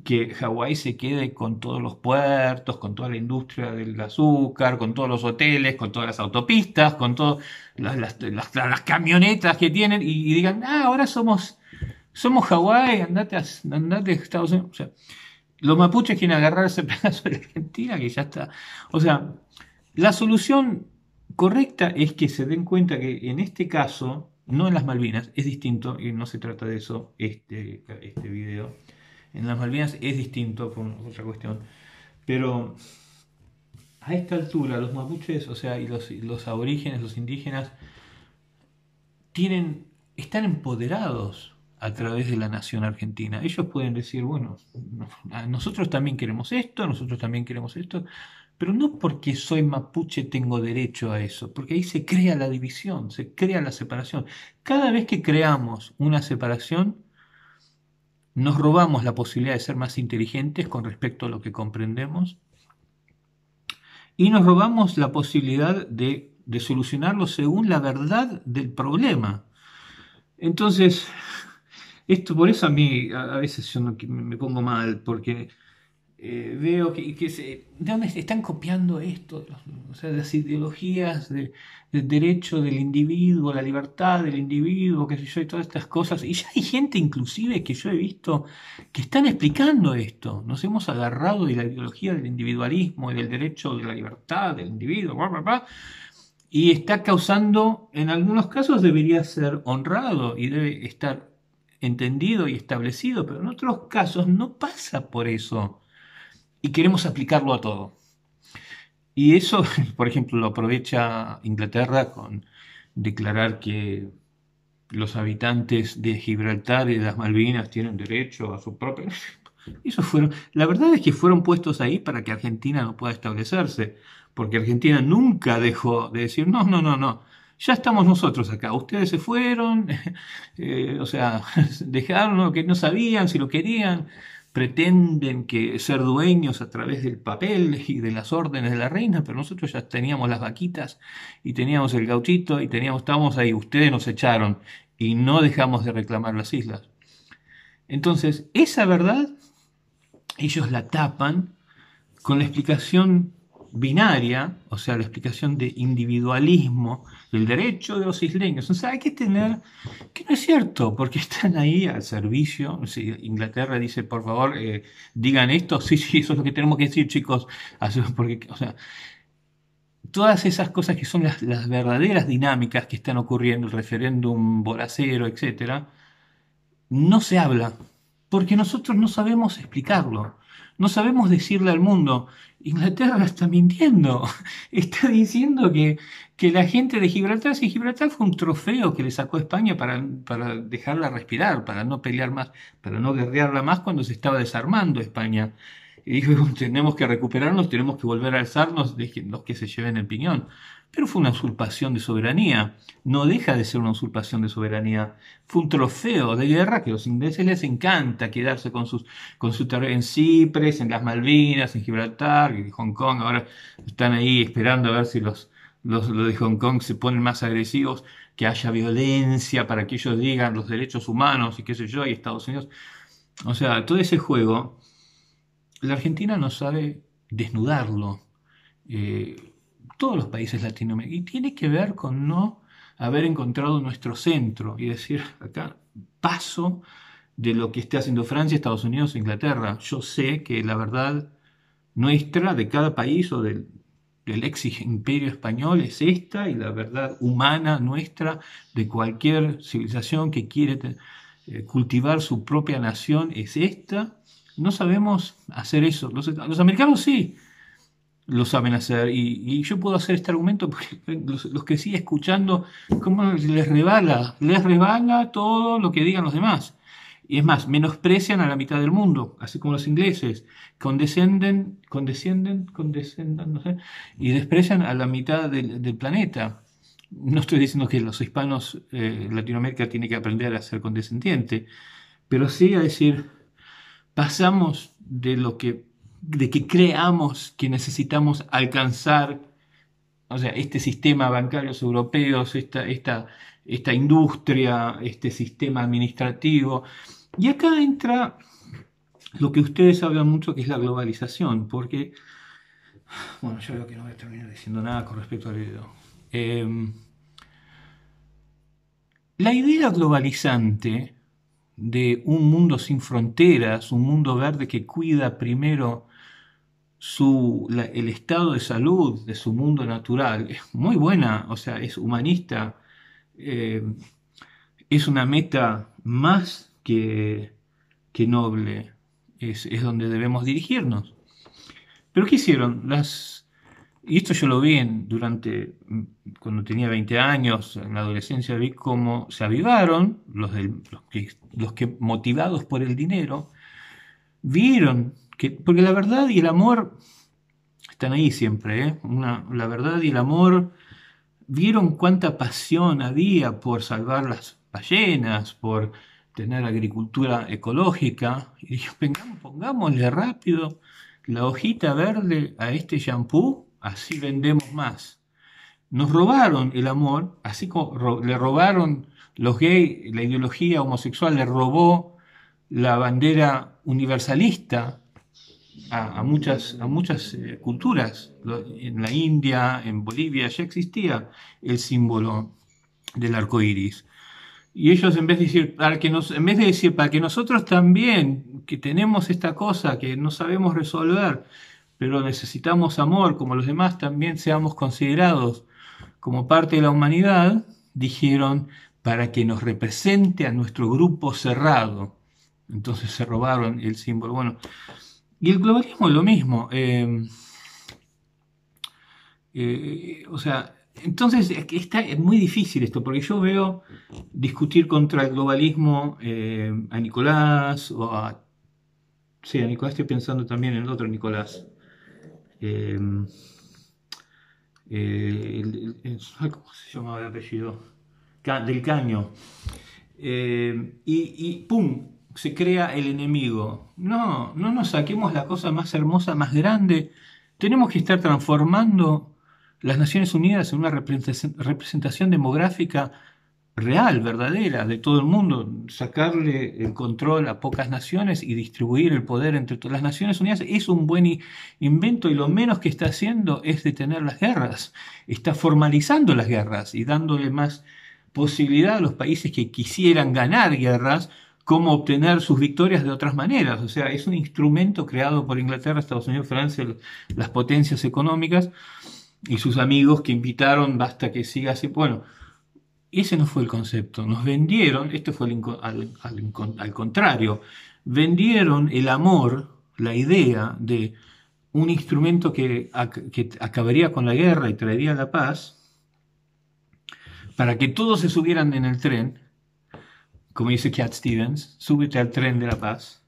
Que Hawái se quede con todos los puertos, con toda la industria del azúcar, con todos los hoteles, con todas las autopistas, con todas las, camionetas que tienen y, digan, ah, ahora somos, somos Hawái, andate a, Estados Unidos. O sea, los mapuches quieren agarrarse ese pedazo de Argentina que ya está. O sea, la solución correcta es que se den cuenta que en este caso, no en las Malvinas, es distinto, y no se trata de eso este, este video. En las Malvinas es distinto por otra cuestión. Pero a esta altura, los mapuches, o sea, y los, aborígenes, los indígenas, tienen, están empoderados a través de la nación argentina. Ellos pueden decir, bueno, nosotros también queremos esto, nosotros también queremos esto, pero no porque soy mapuche tengo derecho a eso, porque ahí se crea la división, se crea la separación. Cada vez que creamos una separación, nos robamos la posibilidad de ser más inteligentes con respecto a lo que comprendemos y nos robamos la posibilidad de, solucionarlo según la verdad del problema. Entonces, esto por eso a mí a veces yo me pongo mal, porque eh, veo que, que ¿de dónde están copiando esto? O sea, las ideologías del derecho del individuo, la libertad del individuo, que sé yo, y todas estas cosas. Y ya hay gente inclusive que yo he visto que están explicando esto. Nos hemos agarrado de la ideología del individualismo y del derecho de la libertad del individuo, y está causando, en algunos casos debería ser honrado y debe estar entendido y establecido, pero en otros casos no pasa por eso y queremos aplicarlo a todo. Y eso, por ejemplo, lo aprovecha Inglaterra con declarar que los habitantes de Gibraltar y de las Malvinas tienen derecho a su propia... Eso fueron, la verdad es que fueron puestos ahí para que Argentina no pueda establecerse, porque Argentina nunca dejó de decir, no, no, no, no, ya estamos nosotros acá, ustedes se fueron, eh, o sea, dejaron que no sabían, si lo querían, pretenden que ser dueños a través del papel y de las órdenes de la reina, pero nosotros ya teníamos las vaquitas y teníamos el gauchito y teníamos, estábamos ahí, ustedes nos echaron y no dejamos de reclamar las islas. Entonces, esa verdad ellos la tapan con la explicación binaria, o sea, la explicación de individualismo del derecho de los isleños. O sea, hay que tener, que no es cierto, porque están ahí al servicio. Inglaterra dice, por favor, eh, digan esto, sí, sí, eso es lo que tenemos que decir, chicos. Ah, porque, o sea, todas esas cosas que son las, verdaderas dinámicas que están ocurriendo, el referéndum boracero, etcétera, no se habla, porque nosotros no sabemos explicarlo. No sabemos decirle al mundo, Inglaterra está mintiendo. Está diciendo que, que la gente de Gibraltar, si Gibraltar fue un trofeo que le sacó España para, para dejarla respirar, para no pelear más, para no guerrearla más cuando se estaba desarmando España. Y dijo, tenemos que recuperarnos, tenemos que volver a alzarnos, de los que se lleven el piñón pero fue una usurpación de soberanía. No deja de ser una usurpación de soberanía. Fue un trofeo de guerra que a los ingleses les encanta quedarse con sus con su en Cipres, en las Malvinas, en Gibraltar, en Hong Kong. Ahora están ahí esperando a ver si los, de Hong Kong se ponen más agresivos, que haya violencia para que ellos digan los derechos humanos y qué sé yo, y Estados Unidos. O sea, todo ese juego, la Argentina no sabe desnudarlo. Eh, todos los países latinoamericanos. Y tiene que ver con no haber encontrado nuestro centro y decir, acá paso de lo que esté haciendo Francia, Estados Unidos Inglaterra. Yo sé que la verdad nuestra de cada país o del, del ex imperio español es esta y la verdad humana nuestra de cualquier civilización que quiere eh, cultivar su propia nación es esta. No sabemos hacer eso. los americanos sí, lo saben hacer. Y, yo puedo hacer este argumento porque los, que sigue escuchando, como les rebala? Les rebala todo lo que digan los demás. Y es más, menosprecian a la mitad del mundo, así como los ingleses. Condescenden, condescienden, condescendan, no sé, y desprecian a la mitad del, planeta. No estoy diciendo que los hispanos, eh, Latinoamérica tiene que aprender a ser condescendiente, pero sí a decir, pasamos de lo que de que creamos que necesitamos alcanzar o sea, este sistema bancario europeo, esta, esta industria, este sistema administrativo. Y acá entra lo que ustedes hablan mucho, que es la globalización, porque, bueno, yo creo que no voy a terminar diciendo nada con respecto al video. Em, la idea globalizante de un mundo sin fronteras, un mundo verde que cuida primero su, el estado de salud de su mundo natural es muy buena, o sea, es humanista, eh, es una meta más que, que noble, es, donde debemos dirigirnos. Pero ¿qué hicieron? Las, y esto yo lo vi durante, mm, cuando tenía 20 años, en la adolescencia, vi cómo se avivaron los, los que motivados por el dinero, vieron porque la verdad y el amor están ahí siempre. ¿eh? la verdad y el amor vieron cuánta pasión había por salvar las ballenas, por tener agricultura ecológica. Y pongámosle rápido la hojita verde a este shampoo, así vendemos más. Nos robaron el amor, así como le robaron los gays, la ideología homosexual le robó la bandera universalista a, muchas, a muchas eh, culturas. En la India, en Bolivia, ya existía el símbolo del arco iris. Y ellos, en vez de decir, para que nos, en vez de decir, para que nosotros también, que tenemos esta cosa que no sabemos resolver, pero necesitamos amor, como los demás, también seamos considerados como parte de la humanidad, dijeron, para que nos represente a nuestro grupo cerrado. Entonces se robaron el símbolo. Bueno, y el globalismo es lo mismo. Em, eh, o sea, entonces está, es muy difícil esto, porque yo veo discutir contra el globalismo em, a Nicolás o a... Sí, a Nicolás estoy pensando también en el otro Nicolás. Em, eh, ¿Cómo se llamaba el apellido? Del Caño. Y, y, ¡pum! se crea el enemigo. No, no nos saquemos la cosa más hermosa, más grande. Tenemos que estar transformando las Naciones Unidas en una representación demográfica real, verdadera, de todo el mundo, sacarle el control a pocas naciones y distribuir el poder entre todas las Naciones Unidas es un buen invento y lo menos que está haciendo es detener las guerras, está formalizando las guerras y dándole más posibilidad a los países que quisieran ganar guerras cómo obtener sus victorias de otras maneras. O sea, es un instrumento creado por Inglaterra, Estados Unidos, Francia, las potencias económicas y sus amigos que invitaron basta que siga así. Bueno, ese no fue el concepto. Nos vendieron, esto fue al, contrario, vendieron el amor, la idea de un instrumento que, que acabaría con la guerra y traería la paz, para que todos se subieran en el tren como dice Cat Stevens, súbete al tren de la paz.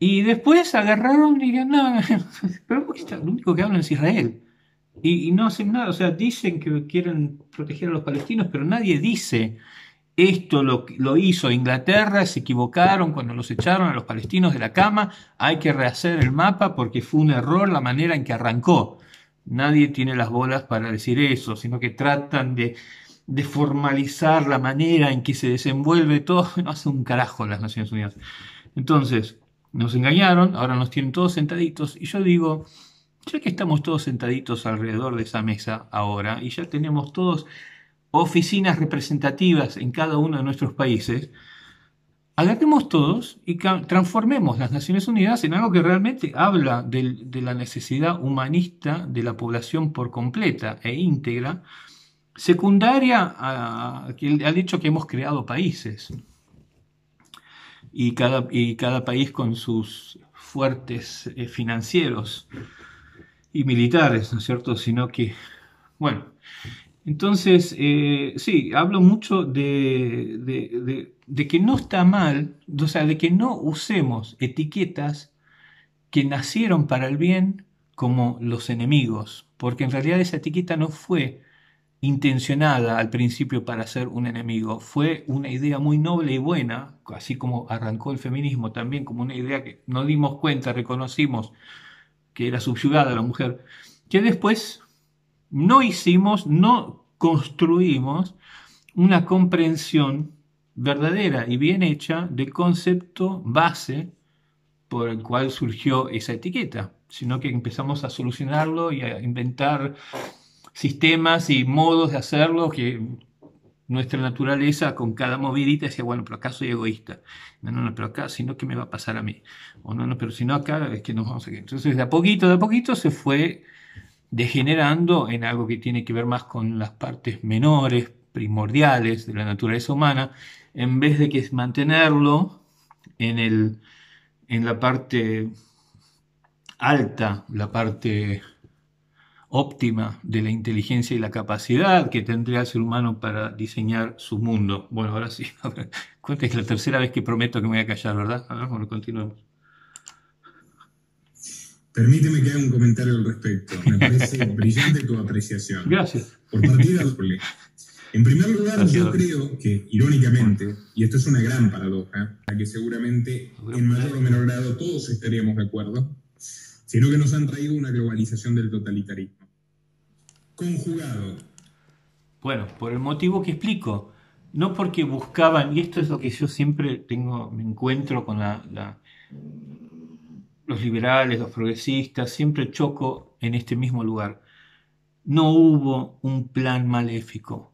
Y después agarraron y dijeron, no, pero lo único que hablan es Israel. Y, no hacen nada, o sea, dicen que quieren proteger a los palestinos, pero nadie dice, esto lo, lo hizo Inglaterra, se equivocaron cuando los echaron a los palestinos de la cama, hay que rehacer el mapa porque fue un error la manera en que arrancó. Nadie tiene las bolas para decir eso, sino que tratan de de formalizar la manera en que se desenvuelve todo, no hace un carajo las Naciones Unidas. Entonces, nos engañaron, ahora nos tienen todos sentaditos y yo digo, ya que estamos todos sentaditos alrededor de esa mesa ahora y ya tenemos todos oficinas representativas en cada uno de nuestros países, agarremos todos y transformemos las Naciones Unidas en algo que realmente habla de la necesidad humanista de la población por completa e íntegra Secundaria a, ha dicho que hemos creado países y cada, y cada país con sus fuertes eh, financieros y militares, ¿no es cierto? Sino que, bueno, entonces, eh, sí, hablo mucho de, de, de, que no está mal, o sea, de que no usemos etiquetas que nacieron para el bien como los enemigos, porque en realidad esa etiqueta no fue intencionada al principio para ser un enemigo, fue una idea muy noble y buena, así como arrancó el feminismo también como una idea que no dimos cuenta, reconocimos que era subyugada a la mujer, que después no hicimos, no construimos una comprensión verdadera y bien hecha del concepto base por el cual surgió esa etiqueta, sino que empezamos a solucionarlo y a inventar sistemas y modos de hacerlo que nuestra naturaleza con cada movidita decía, bueno, pero acá soy egoísta. No, no, no, pero acá, si no, ¿qué me va a pasar a mí? O no, no, pero si no, acá es que nos vamos a quedar. Entonces, de a poquito, de a poquito se fue degenerando en algo que tiene que ver más con las partes menores, primordiales de la naturaleza humana, en vez de que es mantenerlo en, el, en la parte alta, la parte óptima de la inteligencia y la capacidad que tendría el ser humano para diseñar su mundo. Bueno, ahora sí, cuenta es la tercera vez que prometo que me voy a callar, ¿verdad? A bueno, continuemos. Permíteme que haga un comentario al respecto. Me parece brillante tu apreciación. Gracias. Por partida, En primer lugar, yo creo que, irónicamente, y esto es una gran paradoja, la que seguramente en mayor o menor grado todos estaríamos de acuerdo, sino que nos han traído una globalización del totalitarismo. Conjugado. Bueno, por el motivo que explico, no porque buscaban, y esto es lo que yo siempre tengo, me encuentro con la, los liberales, los progresistas, siempre choco en este mismo lugar. No hubo un plan maléfico.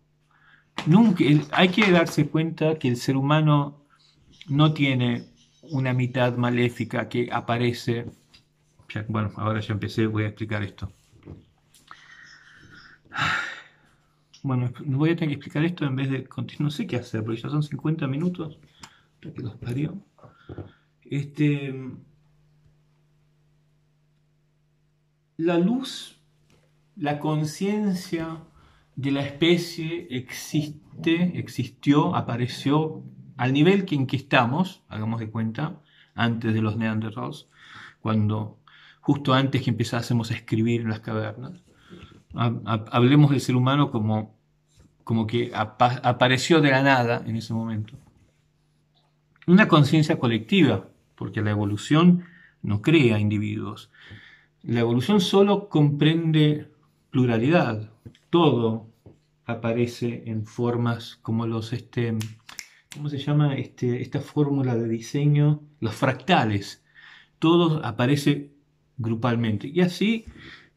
Nunca, hay que darse cuenta que el ser humano no tiene una mitad maléfica que aparece bueno, ahora ya empecé, voy a explicar esto. Bueno, voy a tener que explicar esto en vez de continuar. No sé qué hacer, porque ya son 50 minutos. Que los parió. Este. La luz, la conciencia de la especie existe, existió, apareció al nivel en que estamos, hagamos de cuenta, antes de los Neanderthals, cuando justo antes que empezásemos a escribir en las cavernas. Hablemos del ser humano como, como que apareció de la nada en ese momento. Una conciencia colectiva, porque la evolución no crea individuos. La evolución solo comprende pluralidad. Todo aparece en formas como los, este, ¿cómo se llama este, esta fórmula de diseño? Los fractales. Todo aparece grupalmente. Y así,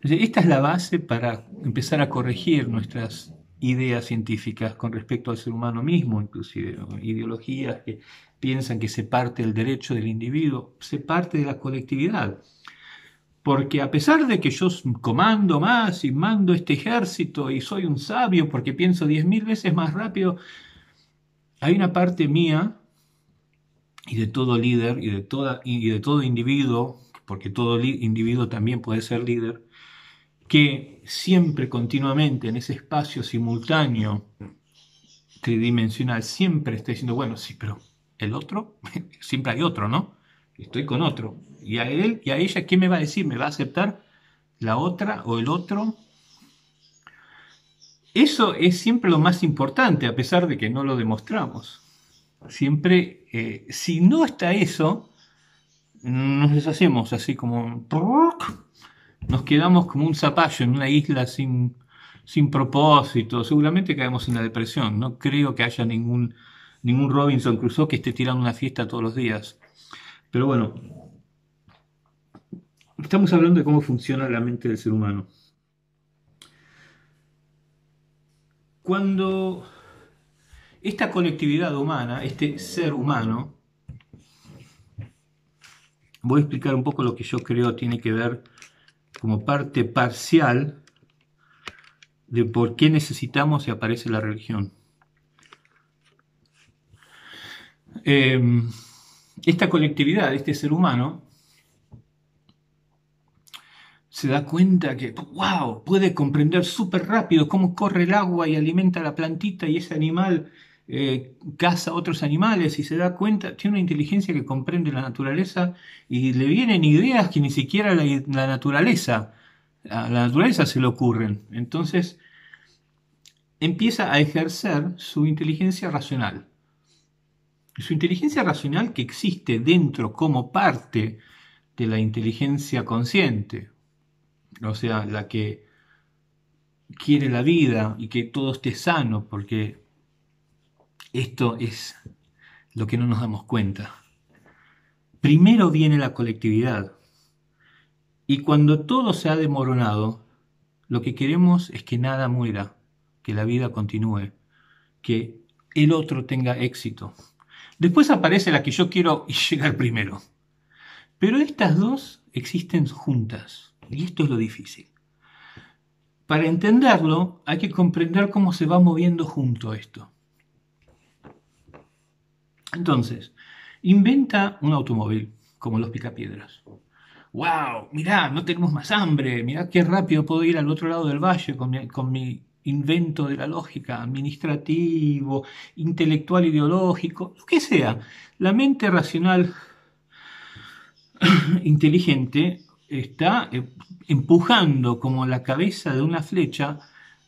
esta es la base para empezar a corregir nuestras ideas científicas con respecto al ser humano mismo, inclusive ideologías que piensan que se parte el derecho del individuo, se parte de la colectividad. Porque a pesar de que yo comando más y mando este ejército y soy un sabio porque pienso diez mil veces más rápido, hay una parte mía y de todo líder y de, toda, y de todo individuo porque todo individuo también puede ser líder, que siempre continuamente en ese espacio simultáneo tridimensional siempre está diciendo, bueno, sí, pero el otro, siempre hay otro, ¿no? Estoy con otro. Y a él y a ella, ¿qué me va a decir? ¿Me va a aceptar la otra o el otro? Eso es siempre lo más importante, a pesar de que no lo demostramos. Siempre, eh, si no está eso, nos deshacemos así como... Nos quedamos como un zapallo en una isla sin, propósito. Seguramente caemos en la depresión. No creo que haya ningún, ningún Robinson Crusoe que esté tirando una fiesta todos los días. Pero bueno, estamos hablando de cómo funciona la mente del ser humano. Cuando esta conectividad humana, este ser humano, voy a explicar un poco lo que yo creo tiene que ver como parte parcial de por qué necesitamos y aparece la religión. Em, esta colectividad, este ser humano, se da cuenta que, wow, puede comprender súper rápido cómo corre el agua y alimenta la plantita y ese animal eh, caza otros animales y se da cuenta, tiene una inteligencia que comprende la naturaleza y le vienen ideas que ni siquiera la, naturaleza, a la naturaleza se le ocurren. Entonces empieza a ejercer su inteligencia racional. Su inteligencia racional que existe dentro como parte de la inteligencia consciente, o sea, la que quiere la vida y que todo esté sano, porque esto es lo que no nos damos cuenta. Primero viene la colectividad. Y cuando todo se ha demoronado, lo que queremos es que nada muera, que la vida continúe, que el otro tenga éxito. Después aparece la que yo quiero y llegar primero. Pero estas dos existen juntas. Y esto es lo difícil. Para entenderlo, hay que comprender cómo se va moviendo junto esto. Entonces, inventa un automóvil, como los picapiedras. ¡Wow! Mirá, no tenemos más hambre. Mirá qué rápido puedo ir al otro lado del valle con mi, con mi invento de la lógica, administrativo, intelectual, ideológico, lo que sea. La mente racional inteligente está eh, empujando como la cabeza de una flecha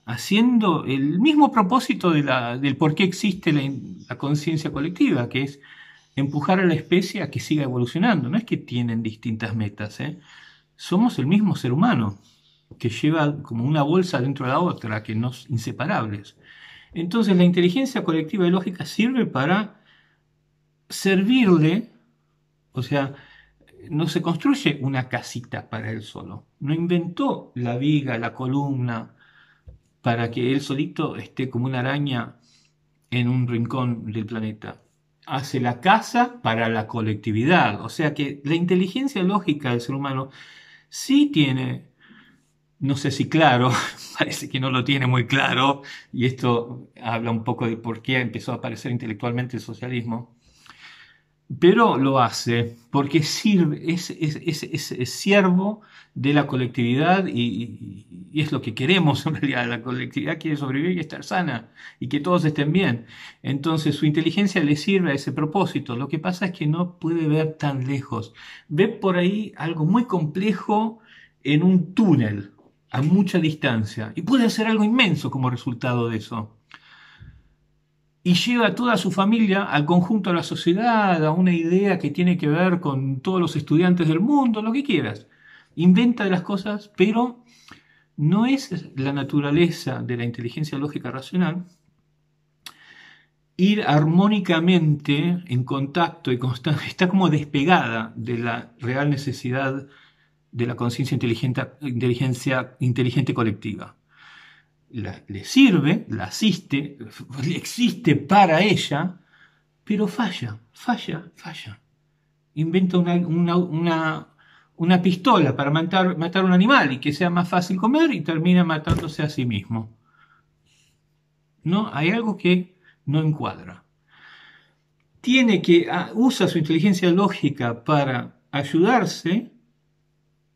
haciendo el mismo propósito del por qué existe la, conciencia colectiva, que es empujar a la especie a que siga evolucionando. No es que tienen distintas metas, ¿eh? somos el mismo ser humano, que lleva como una bolsa dentro de la otra, que no es inseparables. Entonces la inteligencia colectiva y lógica sirve para servirle, o sea, no se construye una casita para él solo, no inventó la viga, la columna, para que él solito esté como una araña en un rincón del planeta. Hace la casa para la colectividad. O sea que la inteligencia lógica del ser humano sí tiene, no sé si claro, parece que no lo tiene muy claro, y esto habla un poco de por qué empezó a aparecer intelectualmente el socialismo, pero lo hace porque sirve, es, es, es, es siervo de la colectividad y, es lo que queremos en realidad. La colectividad quiere sobrevivir y estar sana y que todos estén bien. Entonces su inteligencia le sirve a ese propósito. Lo que pasa es que no puede ver tan lejos. Ve por ahí algo muy complejo en un túnel a mucha distancia y puede hacer algo inmenso como resultado de eso y lleva a toda su familia, al conjunto de la sociedad, a una idea que tiene que ver con todos los estudiantes del mundo, lo que quieras. Inventa de las cosas, pero no es la naturaleza de la inteligencia lógica racional ir armónicamente en contacto y constante, está como despegada de la real necesidad de la conciencia inteligente, inteligencia inteligente colectiva le sirve, la asiste, existe para ella, pero falla, falla, falla. Inventa una, pistola para matar, matar un animal y que sea más fácil comer y termina matándose a sí mismo. No, hay algo que no encuadra. Tiene que ah, usa su inteligencia lógica para ayudarse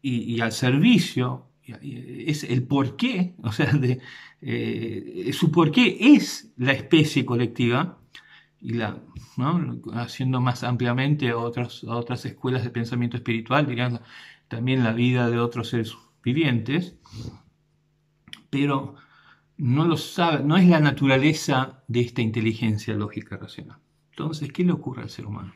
y al servicio eh, es el porqué, o sea, eh, su porqué es la especie colectiva, y la, haciendo más ampliamente a, otras escuelas de pensamiento espiritual, dirían también la vida de otros seres vivientes, pero no lo sabe, no es la naturaleza de esta inteligencia lógica racional. Entonces, ¿qué le ocurre al ser humano?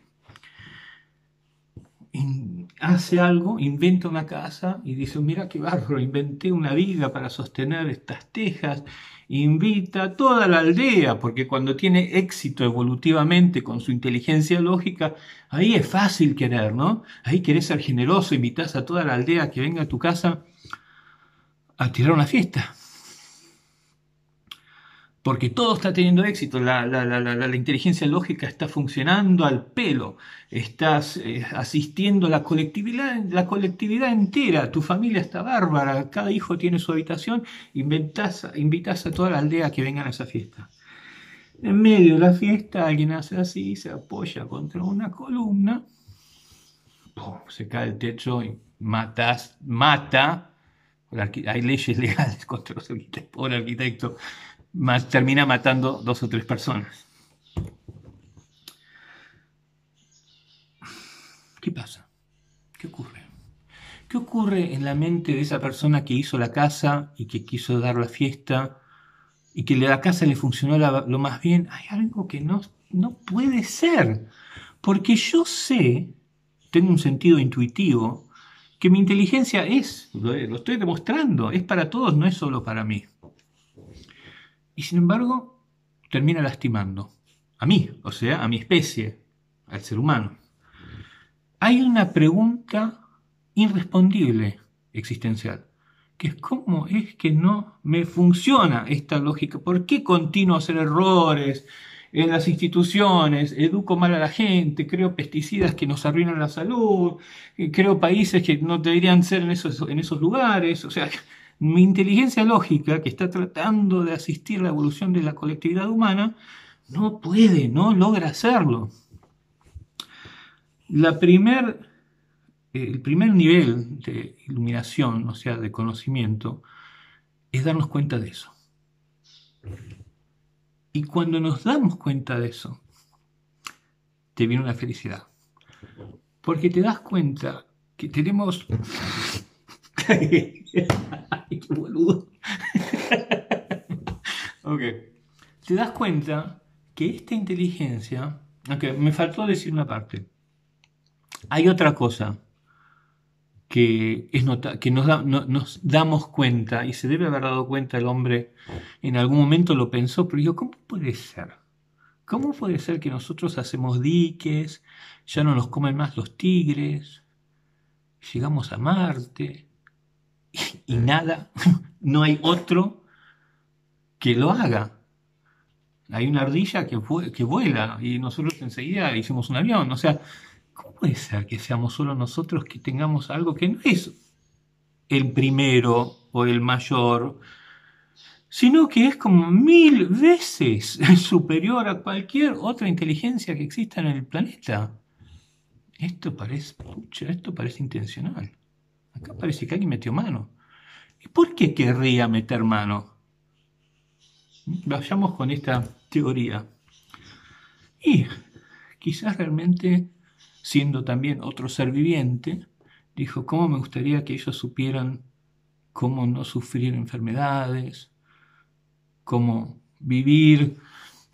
hace algo, inventa una casa y dice, mira qué barro, inventé una viga para sostener estas tejas, invita a toda la aldea, porque cuando tiene éxito evolutivamente con su inteligencia lógica, ahí es fácil querer, ¿no? Ahí querés ser generoso, invitas a toda la aldea que venga a tu casa a tirar una fiesta porque todo está teniendo éxito, la, inteligencia lógica está funcionando al pelo, estás eh, asistiendo a la colectividad, la colectividad entera, tu familia está bárbara, cada hijo tiene su habitación, invitas a toda la aldea que vengan a esa fiesta. En medio de la fiesta alguien hace así, se apoya contra una columna, se cae el techo y matas, mata hay leyes legales contra los arquitectos, arquitecto termina matando dos o tres personas. ¿Qué pasa? ¿Qué ocurre? ¿Qué ocurre en la mente de esa persona que hizo la casa y que quiso dar la fiesta y que la casa le funcionó lo más bien? Hay algo que no, no puede ser. Porque yo sé, tengo un sentido intuitivo, que mi inteligencia es, lo estoy demostrando, es para todos, no es solo para mí. Y sin embargo, termina lastimando a mí, o sea, a mi especie, al ser humano. Hay una pregunta irrespondible existencial, que es cómo es que no me funciona esta lógica, por qué continúo a hacer errores en las instituciones, educo mal a la gente, creo pesticidas que nos arruinan la salud, eh, creo países que no deberían ser en esos, lugares, o sea, mi inteligencia lógica, que está tratando de asistir a la evolución de la colectividad humana, no puede, no logra hacerlo. La eh, el primer nivel de iluminación, o sea, de conocimiento, es darnos cuenta de eso. Y cuando nos damos cuenta de eso, te viene una felicidad. Porque te das cuenta que tenemos qué boludo. ok. Te das cuenta que esta inteligencia. Ok, me faltó decir una parte. Hay otra cosa que, es que nos, nos damos cuenta, y se debe haber dado cuenta el hombre, en algún momento lo pensó, pero yo, ¿cómo puede ser? ¿Cómo puede ser que nosotros hacemos diques, ya no nos comen más los tigres, llegamos a Marte, y nada, no hay otro que lo haga. Hay una ardilla que, que vuela y nosotros enseguida hicimos un avión. O sea, ¿cómo puede ser que seamos solo nosotros que tengamos algo que no es el primero o el mayor? sino que es como mil veces superior a cualquier otra inteligencia que exista en el planeta. Esto parece, esto parece intencional. Acá parece que alguien metió mano. ¿Y por qué querría meter mano? Vayamos con esta teoría. Y quizás realmente, siendo también otro ser viviente, dijo, ¿cómo me gustaría que ellos supieran cómo no sufrir enfermedades, cómo vivir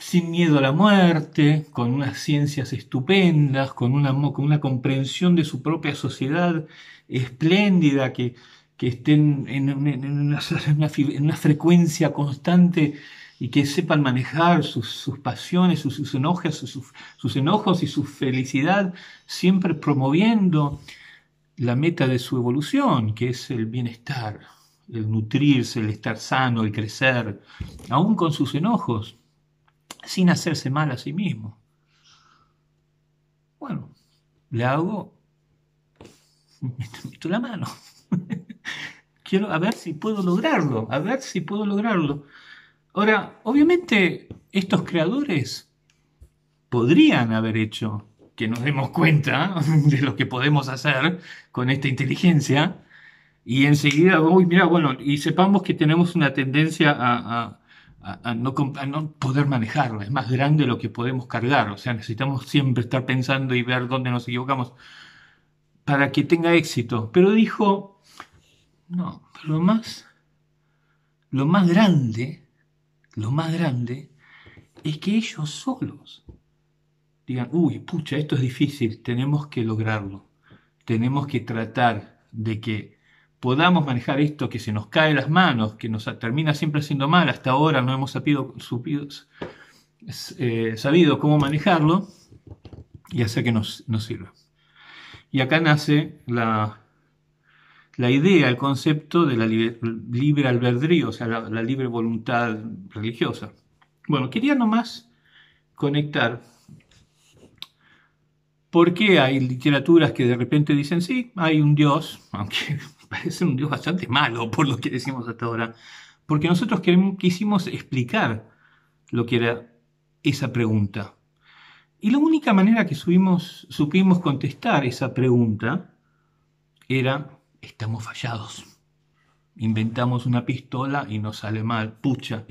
sin miedo a la muerte, con unas ciencias estupendas, con una, comprensión de su propia sociedad espléndida, que, estén en, una, frecuencia constante y que sepan manejar sus, pasiones, sus, sus enojos y su felicidad, siempre promoviendo la meta de su evolución, que es el bienestar, el nutrirse, el estar sano, el crecer, aún con sus enojos sin hacerse mal a sí mismo. Bueno, le hago, meto, la mano. Quiero a ver si puedo lograrlo, a ver si puedo lograrlo. Ahora, obviamente estos creadores podrían haber hecho que nos demos cuenta de lo que podemos hacer con esta inteligencia y enseguida, uy, mira, bueno, y sepamos que tenemos una tendencia a a, no, poder manejarlo, es más grande lo que podemos cargar, o sea, necesitamos siempre estar pensando y ver dónde nos equivocamos para que tenga éxito. Pero dijo, no, lo más, lo más grande, lo más grande es que ellos solos digan, uy, pucha, esto es difícil, tenemos que lograrlo, tenemos que tratar de que podamos manejar esto que se nos cae las manos, que nos termina siempre haciendo mal, hasta ahora no hemos sabido, eh, sabido cómo manejarlo y hace que nos, sirva. Y acá nace la, la idea, el concepto de la libre, albedrío, o sea, la, la, libre voluntad religiosa. Bueno, quería nomás conectar por qué hay literaturas que de repente dicen, sí, hay un Dios, aunque parece un Dios bastante malo por lo que decimos hasta ahora, porque nosotros quisimos explicar lo que era esa pregunta. Y la única manera que supimos contestar esa pregunta era, estamos fallados. Inventamos una pistola y nos sale mal, pucha.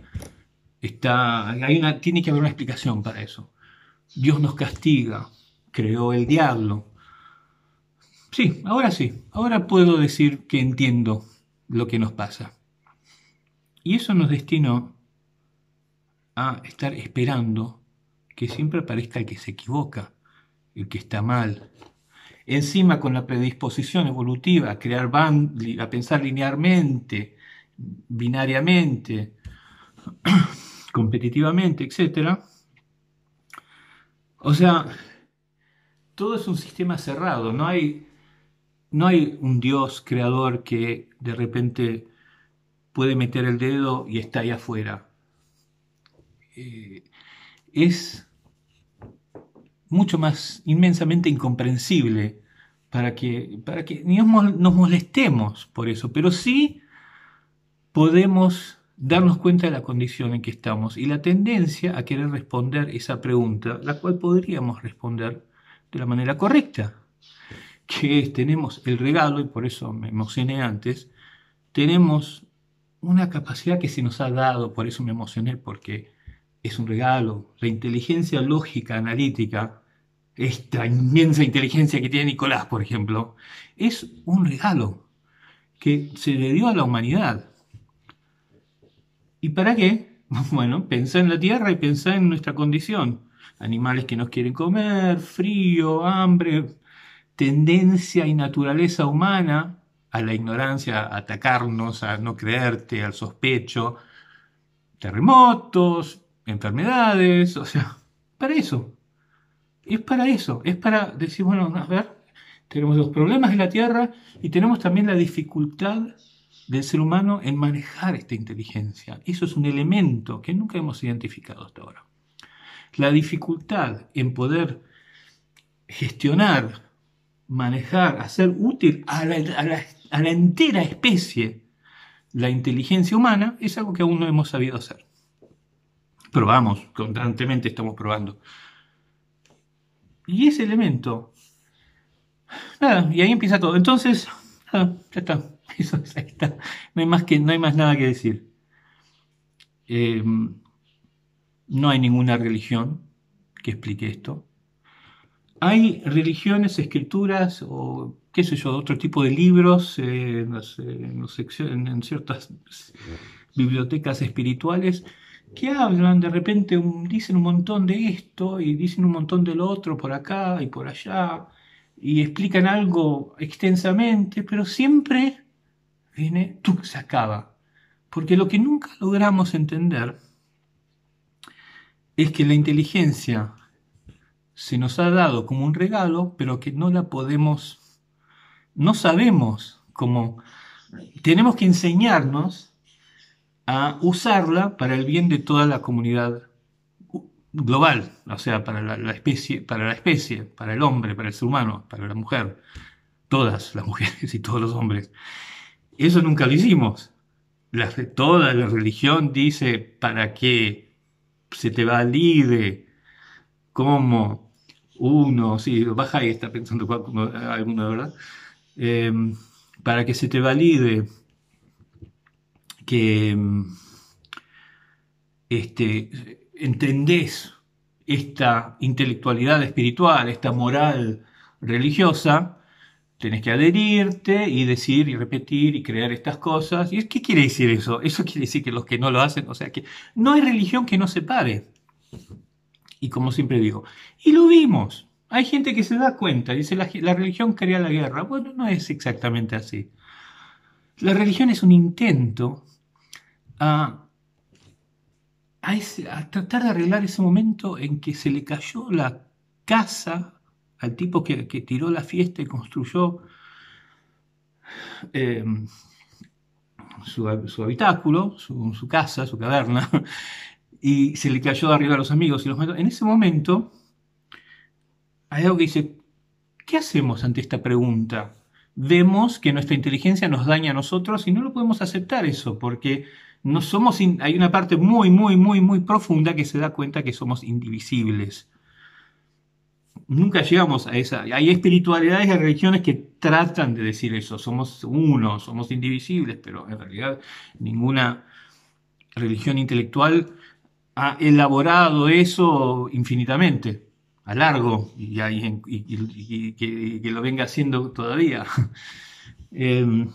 Está, tiene que haber una explicación para eso. Dios nos castiga, creó el diablo, Sí, ahora sí, ahora puedo decir que entiendo lo que nos pasa. Y eso nos destinó a estar esperando que siempre aparezca el que se equivoca, el que está mal. Encima con la predisposición evolutiva a crear band a pensar linealmente, binariamente, competitivamente, etc. O sea, todo es un sistema cerrado, no hay no hay un Dios creador que de repente puede meter el dedo y está ahí afuera. Eh, es mucho más inmensamente incomprensible para que, para que ni nos molestemos por eso, pero sí podemos darnos cuenta de la condición en que estamos y la tendencia a querer responder esa pregunta, la cual podríamos responder de la manera correcta, que tenemos el regalo, y por eso me emocioné antes, tenemos una capacidad que se nos ha dado, por eso me emocioné, porque es un regalo. La inteligencia lógica, analítica, esta inmensa inteligencia que tiene Nicolás, por ejemplo, es un regalo que se le dio a la humanidad. ¿Y para qué? Bueno, pensá en la tierra y pensá en nuestra condición. Animales que nos quieren comer, frío, hambre, tendencia y naturaleza humana a la ignorancia, a atacarnos, a no creerte, al sospecho, terremotos, enfermedades, o sea, para eso. Es para eso, es para decir, bueno, a ver, tenemos los problemas de la Tierra y tenemos también la dificultad del ser humano en manejar esta inteligencia. Eso es un elemento que nunca hemos identificado hasta ahora. La dificultad en poder gestionar manejar, hacer útil a la, entera especie la inteligencia humana, es algo que aún no hemos sabido hacer. Probamos, constantemente estamos probando. Y ese elemento, nada, y ahí empieza todo. Entonces, ah, ya está. Eso, está. No hay más, que, no hay más nada que decir. Eh, no hay ninguna religión que explique esto. Hay religiones, escrituras o qué sé yo, otro tipo de libros eh, en, ciertas bibliotecas espirituales que hablan, de repente dicen un montón de esto y dicen un montón de lo otro por acá y por allá y explican algo extensamente, pero siempre viene, tú se acaba. Porque lo que nunca logramos entender es que la inteligencia se nos ha dado como un regalo, pero que no la podemos, no sabemos cómo. Tenemos que enseñarnos a usarla para el bien de toda la comunidad global, o sea, para la, especie, para la especie, para el hombre, para el ser humano, para la mujer, todas las mujeres y todos los hombres. Eso nunca lo hicimos. La, toda la religión dice para que se te valide como uno, sí, baja y está pensando eh, alguna, ¿verdad? Em, para que se te valide que em, este, entendés esta intelectualidad espiritual, esta moral religiosa, tenés que adherirte y decir y repetir y crear estas cosas. ¿Y qué quiere decir eso? Eso quiere decir que los que no lo hacen, o sea que no hay religión que no se pare. Y como siempre digo, y lo vimos. Hay gente que se da cuenta, dice la, religión crea la guerra. Bueno, no es exactamente así. La religión es un intento a, tratar de arreglar ese momento en que se le cayó la casa al tipo que, tiró la fiesta y construyó em, su, habitáculo, su, casa, su caverna, y se le cayó de arriba a los amigos y los En ese momento hay algo que dice, ¿qué hacemos ante esta pregunta? Vemos que nuestra inteligencia nos daña a nosotros y no lo podemos aceptar eso, porque no somos hay una parte muy, muy, muy, muy profunda que se da cuenta que somos indivisibles. Nunca llegamos a esa. Hay espiritualidades y religiones que tratan de decir eso. Somos uno, somos indivisibles, pero en realidad ninguna religión intelectual ha elaborado eso infinitamente, a largo, y, que, lo venga haciendo todavía. Em,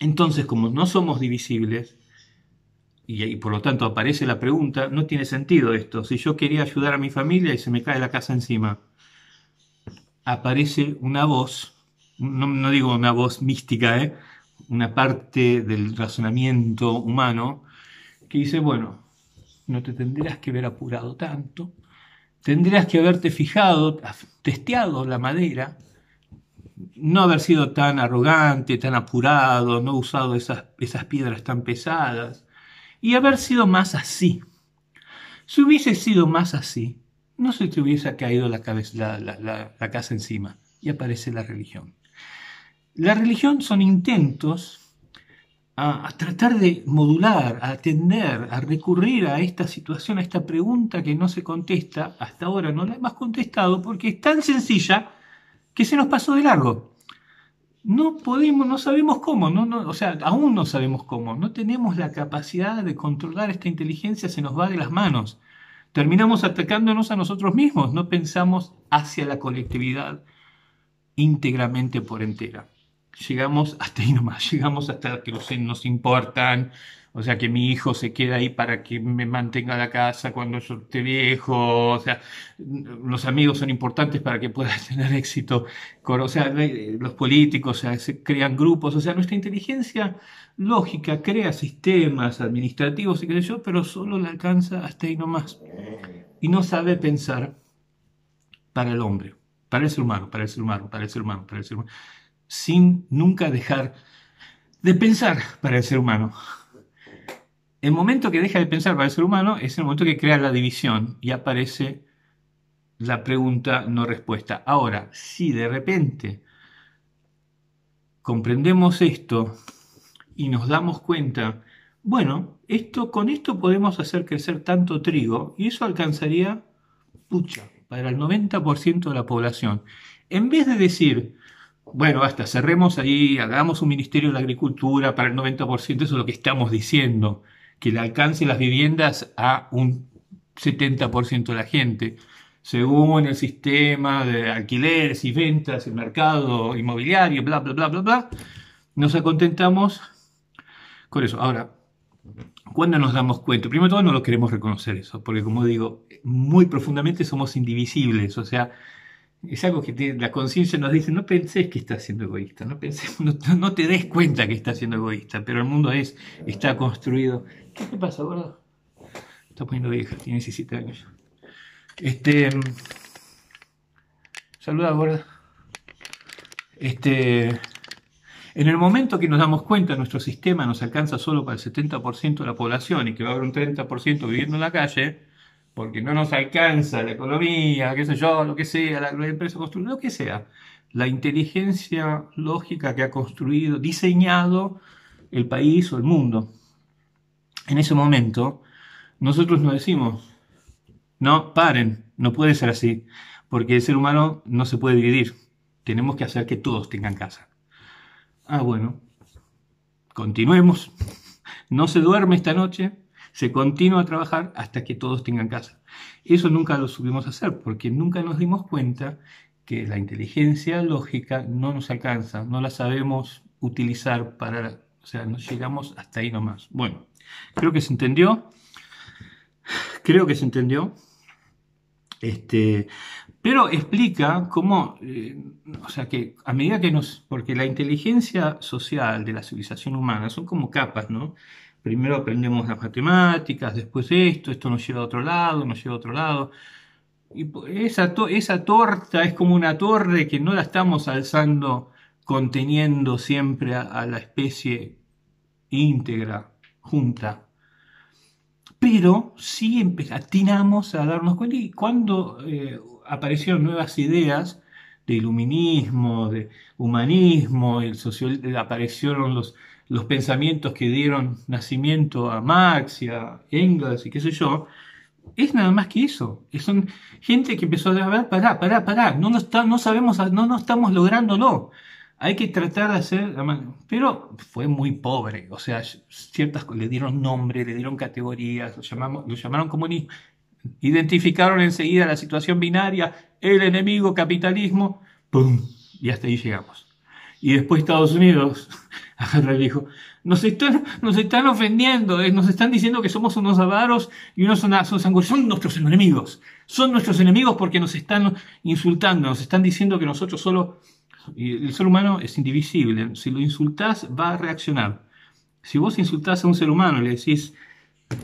entonces, como no somos divisibles, y, por lo tanto aparece la pregunta, no tiene sentido esto. Si yo quería ayudar a mi familia y se me cae la casa encima, aparece una voz, no, digo una voz mística, ¿eh? una parte del razonamiento humano, que dice, bueno, no te tendrías que haber apurado tanto, tendrías que haberte fijado, testeado la madera, no haber sido tan arrogante, tan apurado, no usado esas, esas piedras tan pesadas, y haber sido más así. Si hubiese sido más así, no se te hubiese caído la, la casa encima y aparece la religión. La religión son intentos a, tratar de modular, a atender, a recurrir a esta situación, a esta pregunta que no se contesta, hasta ahora no la hemos contestado porque es tan sencilla que se nos pasó de largo. No podemos, no sabemos cómo, o sea, aún no sabemos cómo, no tenemos la capacidad de controlar esta inteligencia, se nos va de las manos. Terminamos atacándonos a nosotros mismos, no pensamos hacia la colectividad íntegramente por entera llegamos hasta ahí nomás, llegamos hasta que los nos importan, o sea, que mi hijo se queda ahí para que me mantenga la casa cuando yo esté viejo. O sea, los amigos son importantes para que puedas tener éxito. o sea, eh, los políticos, o sea, crean grupos. O sea, nuestra inteligencia lógica crea sistemas administrativos y qué yo, pero solo le alcanza hasta ahí nomás. Y no sabe pensar para el hombre, para el ser humano, para el ser humano, para el ser humano, para el ser humano sin nunca dejar de pensar para el ser humano. El momento que deja de pensar para el ser humano es el momento que crea la división y aparece la pregunta no respuesta. Ahora, si de repente comprendemos esto y nos damos cuenta, bueno, esto, con esto podemos hacer crecer tanto trigo y eso alcanzaría, pucha, para el 90% de la población. En vez de decir, bueno, hasta cerremos ahí, hagamos un Ministerio de la Agricultura para el 90%, eso es lo que estamos diciendo, que le alcance las viviendas a un 70% de la gente. Según el sistema de alquileres y ventas, el mercado inmobiliario, bla, bla, bla, bla, bla, nos acontentamos con eso. Ahora, ¿cuándo nos damos cuenta? Primero todo, no lo queremos reconocer eso, porque como digo, muy profundamente somos indivisibles, o sea, es algo que la conciencia nos dice, no pensés que estás siendo egoísta, no, pensés, no, te des cuenta que estás siendo egoísta, pero el mundo es, está construido. ¿Qué te pasa, gordo? Está poniendo vieja, tiene 17 años. Este, saluda, gordo Este, en el momento que nos damos cuenta nuestro sistema nos alcanza solo para el 70% de la población y que va a haber un 30% viviendo en la calle, porque no nos alcanza la economía, qué sé yo, lo que sea, la, empresa construida, lo que sea. La inteligencia lógica que ha construido, diseñado el país o el mundo. En ese momento, nosotros nos decimos, no, paren, no puede ser así, porque el ser humano no se puede dividir. Tenemos que hacer que todos tengan casa. Ah, bueno, continuemos. No se duerme esta noche, se continúa a trabajar hasta que todos tengan casa. Eso nunca lo supimos hacer porque nunca nos dimos cuenta que la inteligencia lógica no nos alcanza, no la sabemos utilizar para, o sea, nos llegamos hasta ahí nomás. Bueno, creo que se entendió. Creo que se entendió. Este, pero explica cómo, eh, o sea, que a medida que nos, porque la inteligencia social de la civilización humana son como capas, ¿no? primero aprendemos las matemáticas, después esto, esto nos lleva a otro lado, nos lleva a otro lado. Y esa, esa torta es como una torre que no la estamos alzando conteniendo siempre a, la especie íntegra, junta. Pero sí atinamos a darnos cuenta y cuando eh, aparecieron nuevas ideas de iluminismo, de humanismo, el eh, aparecieron los, los pensamientos que dieron nacimiento a Marx y a Engels y qué sé yo, es nada más que eso. Son gente que empezó a ver, pará, pará, pará, no, no, no sabemos, no, estamos lográndolo. Hay que tratar de hacer, pero fue muy pobre, o sea, ciertas le dieron nombre, le dieron categorías, lo, lo llamaron comunismo, identificaron enseguida la situación binaria, el enemigo, capitalismo, ¡pum! Y hasta ahí llegamos. Y después Estados Unidos el y dijo, nos están, nos están ofendiendo, eh, nos están diciendo que somos unos avaros y unos sanguíneos. Son nuestros enemigos, son nuestros enemigos porque nos están insultando, nos están diciendo que nosotros solo... El ser humano es indivisible, si lo insultás va a reaccionar. Si vos insultás a un ser humano y le decís,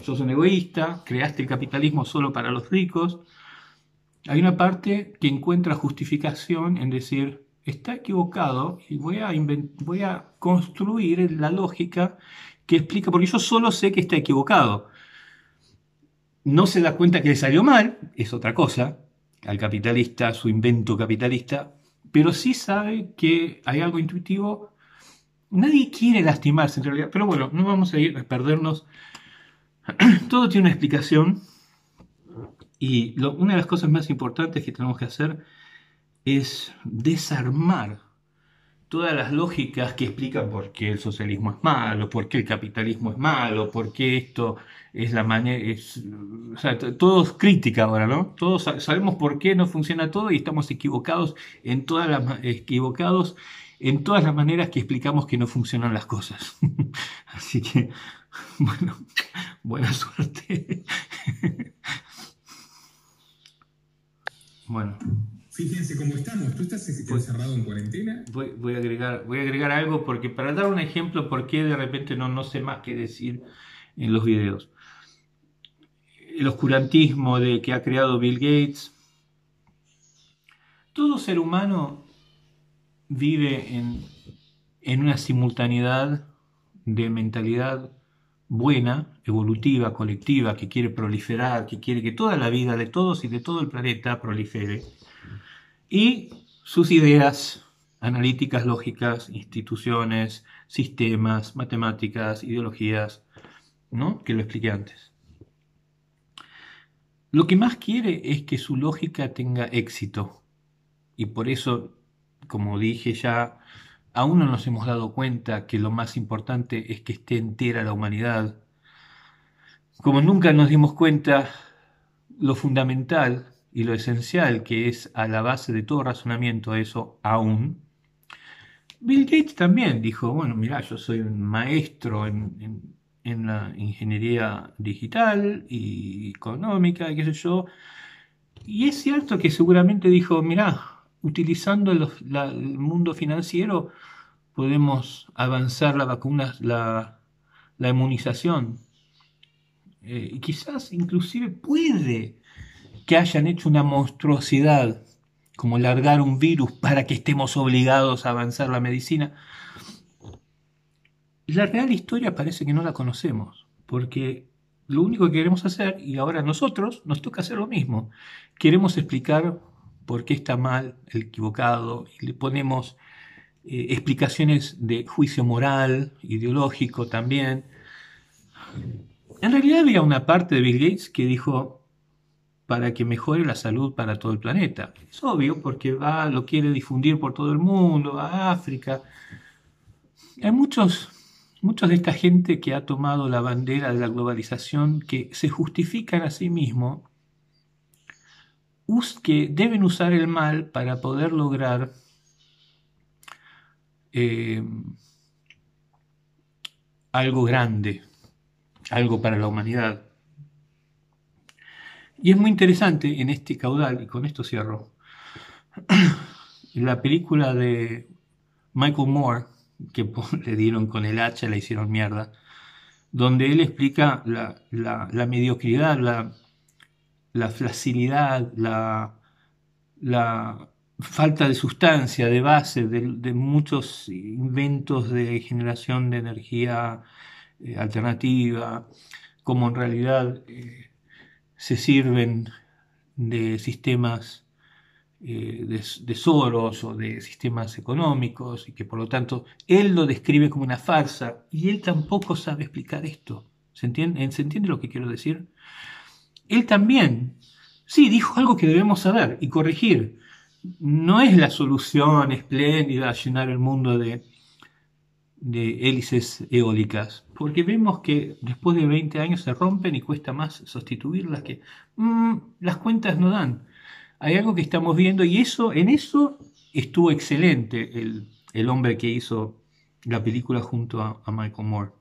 sos un egoísta, creaste el capitalismo solo para los ricos, hay una parte que encuentra justificación en decir, está equivocado y voy a, voy a construir la lógica que explica, porque yo solo sé que está equivocado. No se da cuenta que le salió mal, es otra cosa, al capitalista, su invento capitalista, pero sí sabe que hay algo intuitivo. Nadie quiere lastimarse en realidad, pero bueno, no vamos a ir a perdernos. Todo tiene una explicación y una de las cosas más importantes que tenemos que hacer es desarmar todas las lógicas que explican por qué el socialismo es malo, por qué el capitalismo es malo, por qué esto es la manera... Es, o sea, todos crítica ahora, ¿no? Todos sabemos por qué no funciona todo y estamos equivocados en todas las, equivocados en todas las maneras que explicamos que no funcionan las cosas. Así que, bueno, buena suerte. bueno. Fíjense cómo estamos. ¿Tú estás encerrado en cuarentena? Voy, a agregar, voy a agregar algo porque para dar un ejemplo por qué de repente no, no sé más qué decir en los videos. El oscurantismo de, que ha creado Bill Gates. Todo ser humano vive en, en una simultaneidad de mentalidad buena, evolutiva, colectiva, que quiere proliferar, que quiere que toda la vida de todos y de todo el planeta prolifere y sus ideas analíticas, lógicas, instituciones, sistemas, matemáticas, ideologías, ¿no? que lo expliqué antes. Lo que más quiere es que su lógica tenga éxito y por eso, como dije ya, aún no nos hemos dado cuenta que lo más importante es que esté entera la humanidad. Como nunca nos dimos cuenta, lo fundamental y lo esencial que es a la base de todo razonamiento eso aún, Bill Gates también dijo, bueno, mira, yo soy un maestro en, la ingeniería digital y económica, y qué sé yo, y es cierto que seguramente dijo, mira, utilizando el mundo financiero podemos avanzar la vacuna, la, inmunización. Eh, y quizás inclusive puede que hayan hecho una monstruosidad, como largar un virus para que estemos obligados a avanzar la medicina. La real historia parece que no la conocemos, porque lo único que queremos hacer, y ahora nosotros nos toca hacer lo mismo, queremos explicar por qué está mal, el equivocado, y le ponemos eh, explicaciones de juicio moral, ideológico también. En realidad había una parte de Bill Gates que dijo, para que mejore la salud para todo el planeta. Es obvio porque va, lo quiere difundir por todo el mundo, a África. Hay muchos, muchos de esta gente que ha tomado la bandera de la globalización que se justifican a sí mismos que deben usar el mal para poder lograr eh, algo grande, algo para la humanidad. Y es muy interesante en este caudal, y con esto cierro, la película de Michael Moore, que le dieron con el hacha, la hicieron mierda, donde él explica la, mediocridad, la, facilidad, la, la falta de sustancia, de base, de, muchos inventos de generación de energía eh, alternativa, como en realidad eh, se sirven de sistemas eh, de, tesoros o de sistemas económicos y que por lo tanto él lo describe como una farsa y él tampoco sabe explicar esto. Eh, ¿Se entiende, lo que quiero decir? Él también, sí, dijo algo que debemos saber y corregir. No es la solución espléndida llenar el mundo de hélices eólicas porque vemos que después de 20 años se rompen y cuesta más sustituirlas que mm, las cuentas no dan. Hay algo que estamos viendo y eso, en eso estuvo excelente el, hombre que hizo la película junto a, Michael Moore.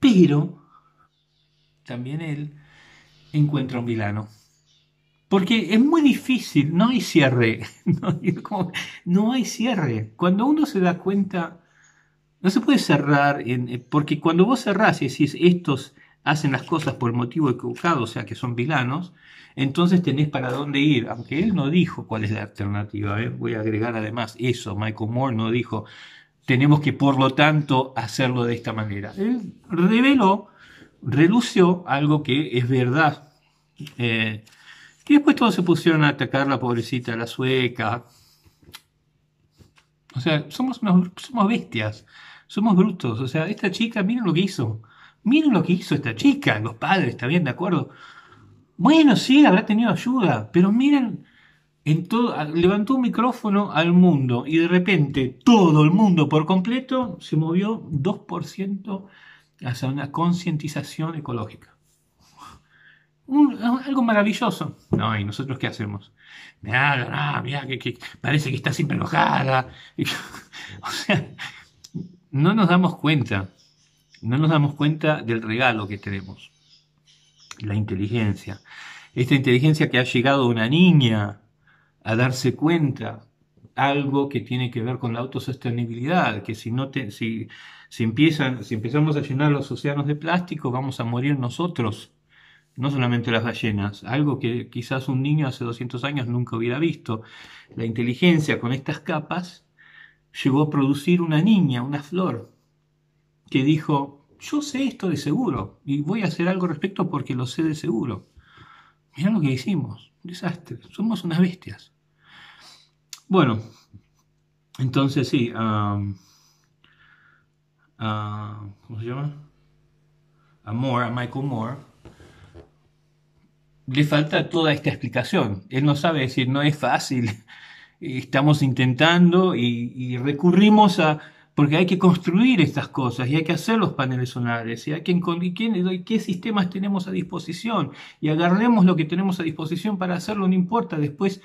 Pero también él encuentra un vilano. Porque es muy difícil, no hay cierre, no hay cierre. Cuando uno se da cuenta no se puede cerrar, eh, porque cuando vos cerrás y decís estos hacen las cosas por el motivo equivocado, o sea que son vilanos, entonces tenés para dónde ir, aunque él no dijo cuál es la alternativa. ¿eh? Voy a agregar además eso, Michael Moore no dijo, tenemos que por lo tanto hacerlo de esta manera. Él reveló, relució algo que es verdad. Eh, y después todos se pusieron a atacar la pobrecita, la sueca. O sea, somos, somos bestias somos brutos. O sea, esta chica, miren lo que hizo. Miren lo que hizo esta chica. Los padres, está bien, de acuerdo. Bueno, sí, habrá tenido ayuda, pero miren, levantó un micrófono al mundo y de repente todo el mundo por completo se movió 2% hacia una concientización ecológica. algo maravilloso. No, ¿y nosotros qué hacemos? Mirá, mirá, que, parece que está siempre enojada. o sea, no nos damos cuenta, no nos damos cuenta del regalo que tenemos, la inteligencia. Esta inteligencia que ha llegado una niña a darse cuenta algo que tiene que ver con la autosostenibilidad, que si no si, si empiezan, si empezamos a llenar los océanos de plástico, vamos a morir nosotros, no solamente las ballenas, algo que quizás un niño hace 200 años nunca hubiera visto. La inteligencia con estas capas llegó a producir una niña, una flor, que dijo, yo sé esto de seguro y voy a hacer algo respecto porque lo sé de seguro. Mirá lo que hicimos, Un desastre, somos unas bestias. Bueno, entonces sí, ¿cómo se llama? A Moore, a Michael Moore, le falta toda esta explicación. Él no sabe decir, no es fácil estamos intentando y, recurrimos a, porque hay que construir estas cosas y hay que hacer los paneles solares y hay que encontrar qué, qué sistemas tenemos a disposición y agarremos lo que tenemos a disposición para hacerlo, no importa, después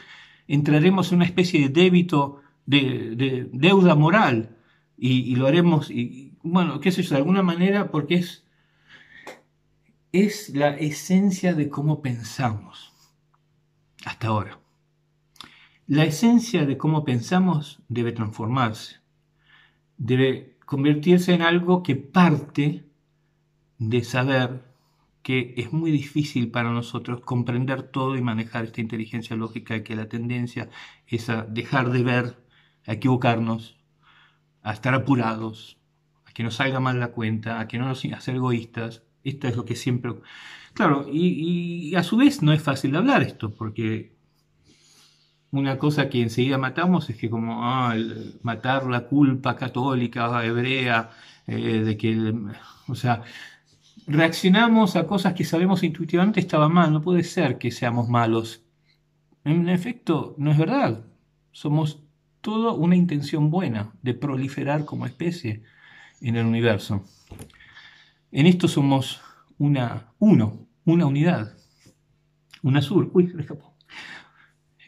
entraremos en una especie de débito, de, deuda moral y, lo haremos, y, bueno, qué sé yo, de alguna manera porque es, es la esencia de cómo pensamos hasta ahora. La esencia de cómo pensamos debe transformarse, debe convertirse en algo que parte de saber que es muy difícil para nosotros comprender todo y manejar esta inteligencia lógica, que la tendencia es a dejar de ver, a equivocarnos, a estar apurados, a que nos salga mal la cuenta, a que no nos ser egoístas. Esto es lo que siempre... Claro, y, y a su vez no es fácil de hablar esto, porque una cosa que enseguida matamos es que como ah, matar la culpa católica, hebrea, eh, de que, o sea, reaccionamos a cosas que sabemos intuitivamente estaban mal, no puede ser que seamos malos. En efecto, no es verdad. Somos toda una intención buena de proliferar como especie en el universo. En esto somos una uno, una unidad, una sur. Uy,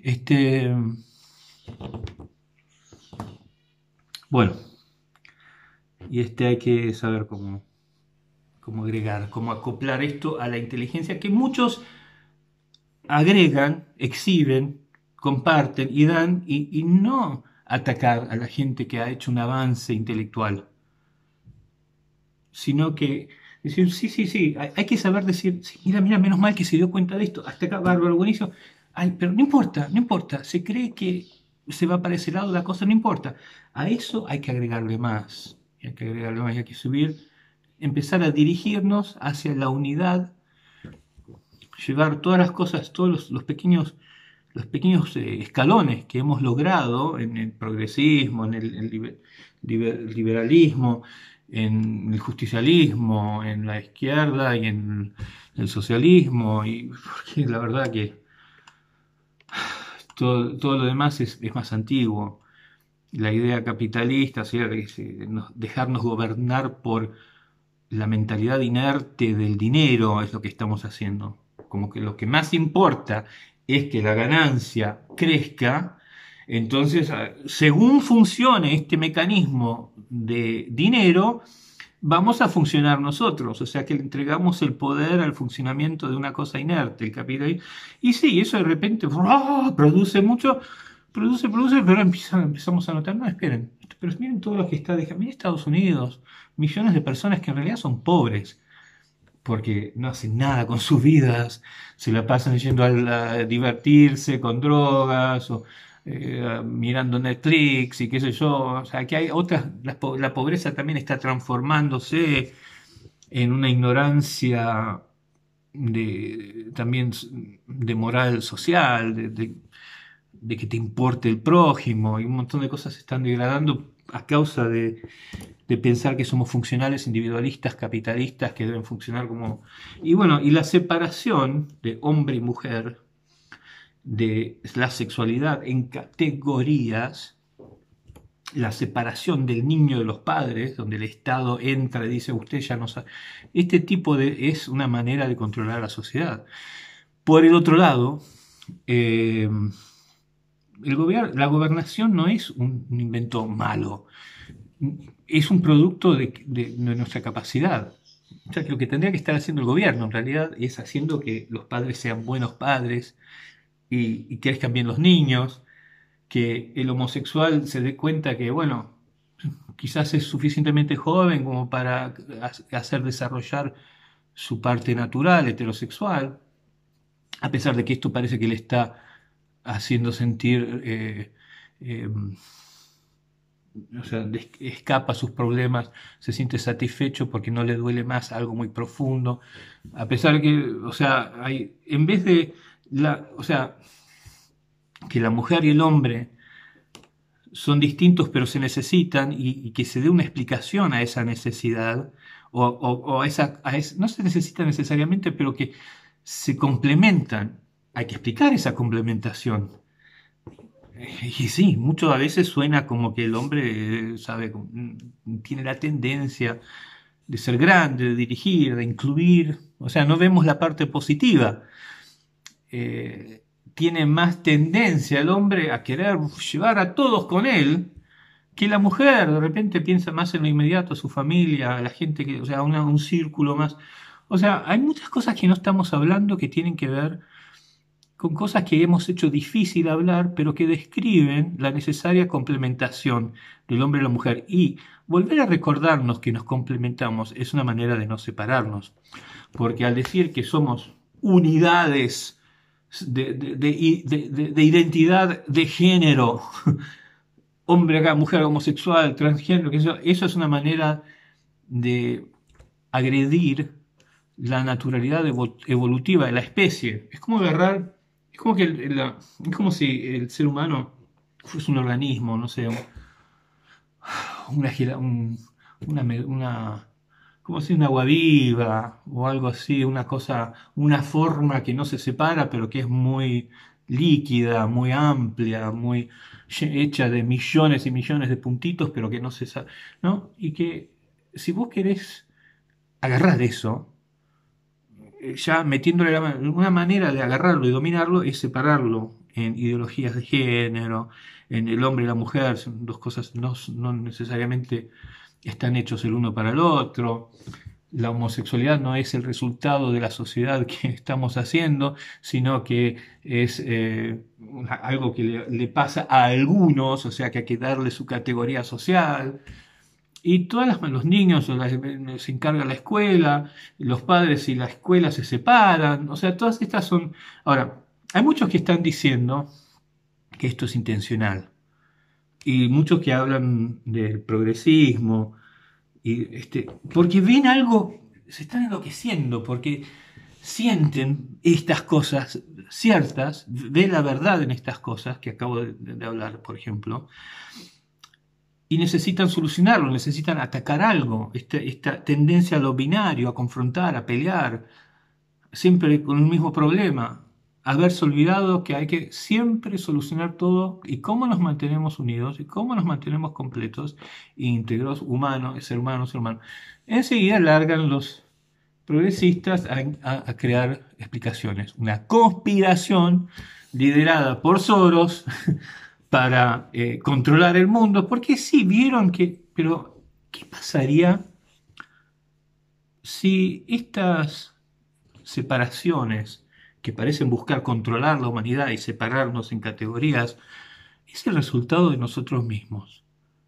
este. Bueno. Y este hay que saber cómo, cómo agregar, cómo acoplar esto a la inteligencia que muchos agregan, exhiben, comparten y dan, y, no atacar a la gente que ha hecho un avance intelectual, sino que decir, sí, sí, sí, hay, que saber decir, mira, mira, menos mal que se dio cuenta de esto, hasta acá, bárbaro, buenísimo, pero no importa, no importa. Se cree que se va para ese lado la cosa, no importa. A eso hay que agregarle más. Hay que agregarle más, hay que subir, empezar a dirigirnos hacia la unidad, llevar todas las cosas, todos los, pequeños los pequeños eh, escalones que hemos logrado en el progresismo, en el, liberalismo, en el justicialismo, en la izquierda y en el socialismo, y porque la verdad que todo, lo demás es, más antiguo. La idea capitalista, es, eh, dejarnos gobernar por la mentalidad inerte del dinero es lo que estamos haciendo. Como que lo que más importa es que la ganancia crezca, entonces ah, según funcione este mecanismo de dinero, vamos a funcionar nosotros, o sea que le entregamos el poder al funcionamiento de una cosa inerte, el Y sí, eso de repente ¡ah! produce mucho, produce, produce, pero empezamos a notar, no, esperen, pero miren todos los que está miren Estados Unidos, millones de personas que en realidad son pobres porque no hacen nada con sus vidas, se la pasan yendo a divertirse con drogas o eh, mirando Netflix y qué sé yo. O sea, que hay otras, la, pobreza también está transformándose en una ignorancia de, también de moral social, de, que te importe el prójimo, y un montón de cosas se están degradando a causa de, de, pensar que somos funcionales, individualistas, capitalistas, que deben funcionar como... Y bueno, y la separación de hombre y mujer de la sexualidad en categorías, la separación del niño de los padres, donde el Estado entra y dice, usted ya no sabe. Este tipo de es una manera de controlar la sociedad. Por el otro lado, eh, el la gobernación no es un invento malo, es un producto de, de nuestra capacidad. O sea, que lo que tendría que estar haciendo el gobierno en realidad es haciendo que los padres sean buenos padres, y, y bien también los niños, que el homosexual se dé cuenta que, bueno, quizás es suficientemente joven como para hacer desarrollar su parte natural, heterosexual, a pesar de que esto parece que le está haciendo sentir, eh, em, o sea, escapa sus problemas, se siente satisfecho porque no le duele más algo muy profundo, a pesar de que, o sea, hay, en vez de la, o sea, que la mujer y el hombre son distintos pero se necesitan y, que se dé una explicación a esa necesidad o, o, esa, no se necesita necesariamente pero que se complementan. Hay que explicar esa complementación. Y sí, mucho a veces suena como que el hombre eh, sabe, mm, tiene la tendencia de ser grande, de dirigir, de incluir. O sea, no vemos la parte positiva eh, tiene más tendencia el hombre a querer llevar a todos con él que la mujer. De repente piensa más en lo inmediato, A su familia, a la gente, que, o sea, un círculo más. O sea, hay muchas cosas que no estamos hablando que tienen que ver con cosas que hemos hecho difícil hablar, pero que describen la necesaria complementación del hombre y la mujer. Y volver a recordarnos que nos complementamos es una manera de no separarnos, porque al decir que somos unidades de, de, de identidad de género, hombre acá, mujer homosexual, transgénero, eso, eso es una manera de agredir la naturalidad evolutiva de la especie. Es como agarrar, es como, que es como si el ser humano fuese un organismo, no sé, una, una, como si una agua viva o algo así, una cosa, una forma que no se separa, pero que es muy líquida, muy amplia, muy hecha de millones y millones de puntitos, pero que no se sabe, ¿no? Y que si vos querés agarrar eso, eh, ya metiéndole la mano, una manera de agarrarlo y dominarlo es separarlo en ideologías de género, en el hombre y la mujer, son dos cosas no, no necesariamente están hechos el uno para el otro. La homosexualidad no es el resultado de la sociedad que estamos haciendo, sino que es eh, algo que le, pasa a algunos, o sea que hay que darle su categoría social. Y todas las, los niños se encarga la escuela, los padres y la escuela se separan, o sea, todas estas son... Ahora, hay muchos que están diciendo que esto es intencional y muchos que hablan del progresismo, y este, porque ven algo, se están enloqueciendo, porque sienten estas cosas ciertas, ven la verdad en estas cosas que acabo de, hablar, por ejemplo, y necesitan solucionarlo, necesitan atacar algo, esta, esta, tendencia a lo binario, a confrontar, a pelear, siempre con el mismo problema haberse olvidado que hay que siempre solucionar todo y cómo nos mantenemos unidos y cómo nos mantenemos completos íntegros, e humanos, ser humanos, ser humano. Enseguida largan los progresistas a, crear explicaciones, una conspiración liderada por Soros para eh, controlar el mundo, porque sí vieron que, pero ¿qué pasaría si estas separaciones que parecen buscar controlar la humanidad y separarnos en categorías, es el resultado de nosotros mismos,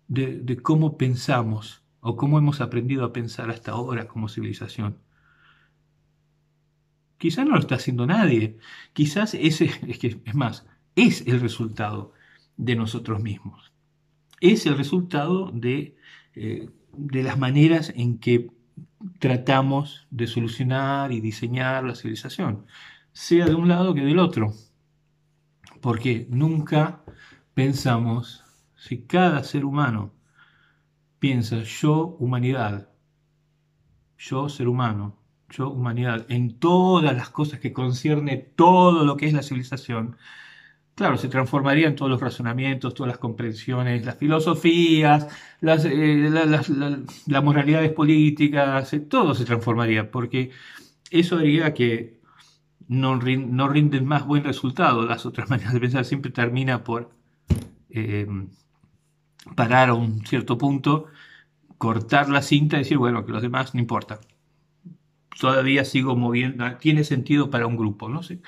de, cómo pensamos o cómo hemos aprendido a pensar hasta ahora como civilización. Quizás no lo está haciendo nadie, quizás ese, es, que, es más, es el resultado de nosotros mismos, es el resultado de, eh, de las maneras en que tratamos de solucionar y diseñar la civilización sea de un lado que del otro. Porque nunca pensamos, si cada ser humano piensa yo humanidad, yo ser humano, yo humanidad, en todas las cosas que concierne todo lo que es la civilización, claro, se transformaría en todos los razonamientos, todas las comprensiones, las filosofías, las, eh, moralidades políticas, eh, todo se transformaría, porque eso haría que no, rinden, más buen resultado. Las otras maneras de pensar siempre termina por eh, parar a un cierto punto, cortar la cinta y decir, bueno, que los demás no importa. Todavía sigo moviendo, tiene sentido para un grupo, no sé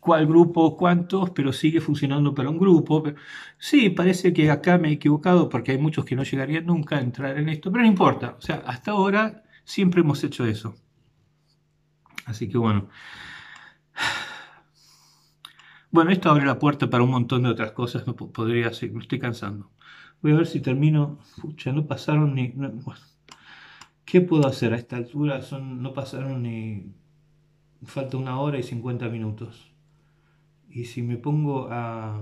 cuál grupo, cuántos, pero sigue funcionando para un grupo. Sí, parece que acá me he equivocado porque hay muchos que no llegarían nunca a entrar en esto, pero no importa. O sea, hasta ahora siempre hemos hecho eso. Así que bueno. Bueno, esto abre la puerta para un montón de otras cosas, no podría me estoy cansando. Voy a ver si termino, pucha, no pasaron ni... ¿Qué puedo hacer a esta altura? Son, no pasaron ni... Falta una hora y cincuenta minutos. Y si me pongo a,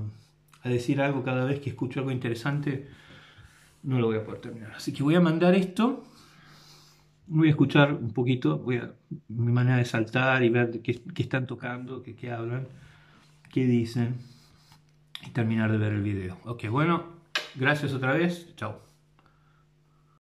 decir algo cada vez que escucho algo interesante, no lo voy a poder terminar. Así que voy a mandar esto voy a escuchar un poquito, voy a mi manera de saltar y ver qué, están tocando, qué, qué hablan qué dicen y terminar de ver el video. Ok, bueno, gracias otra vez. Chao.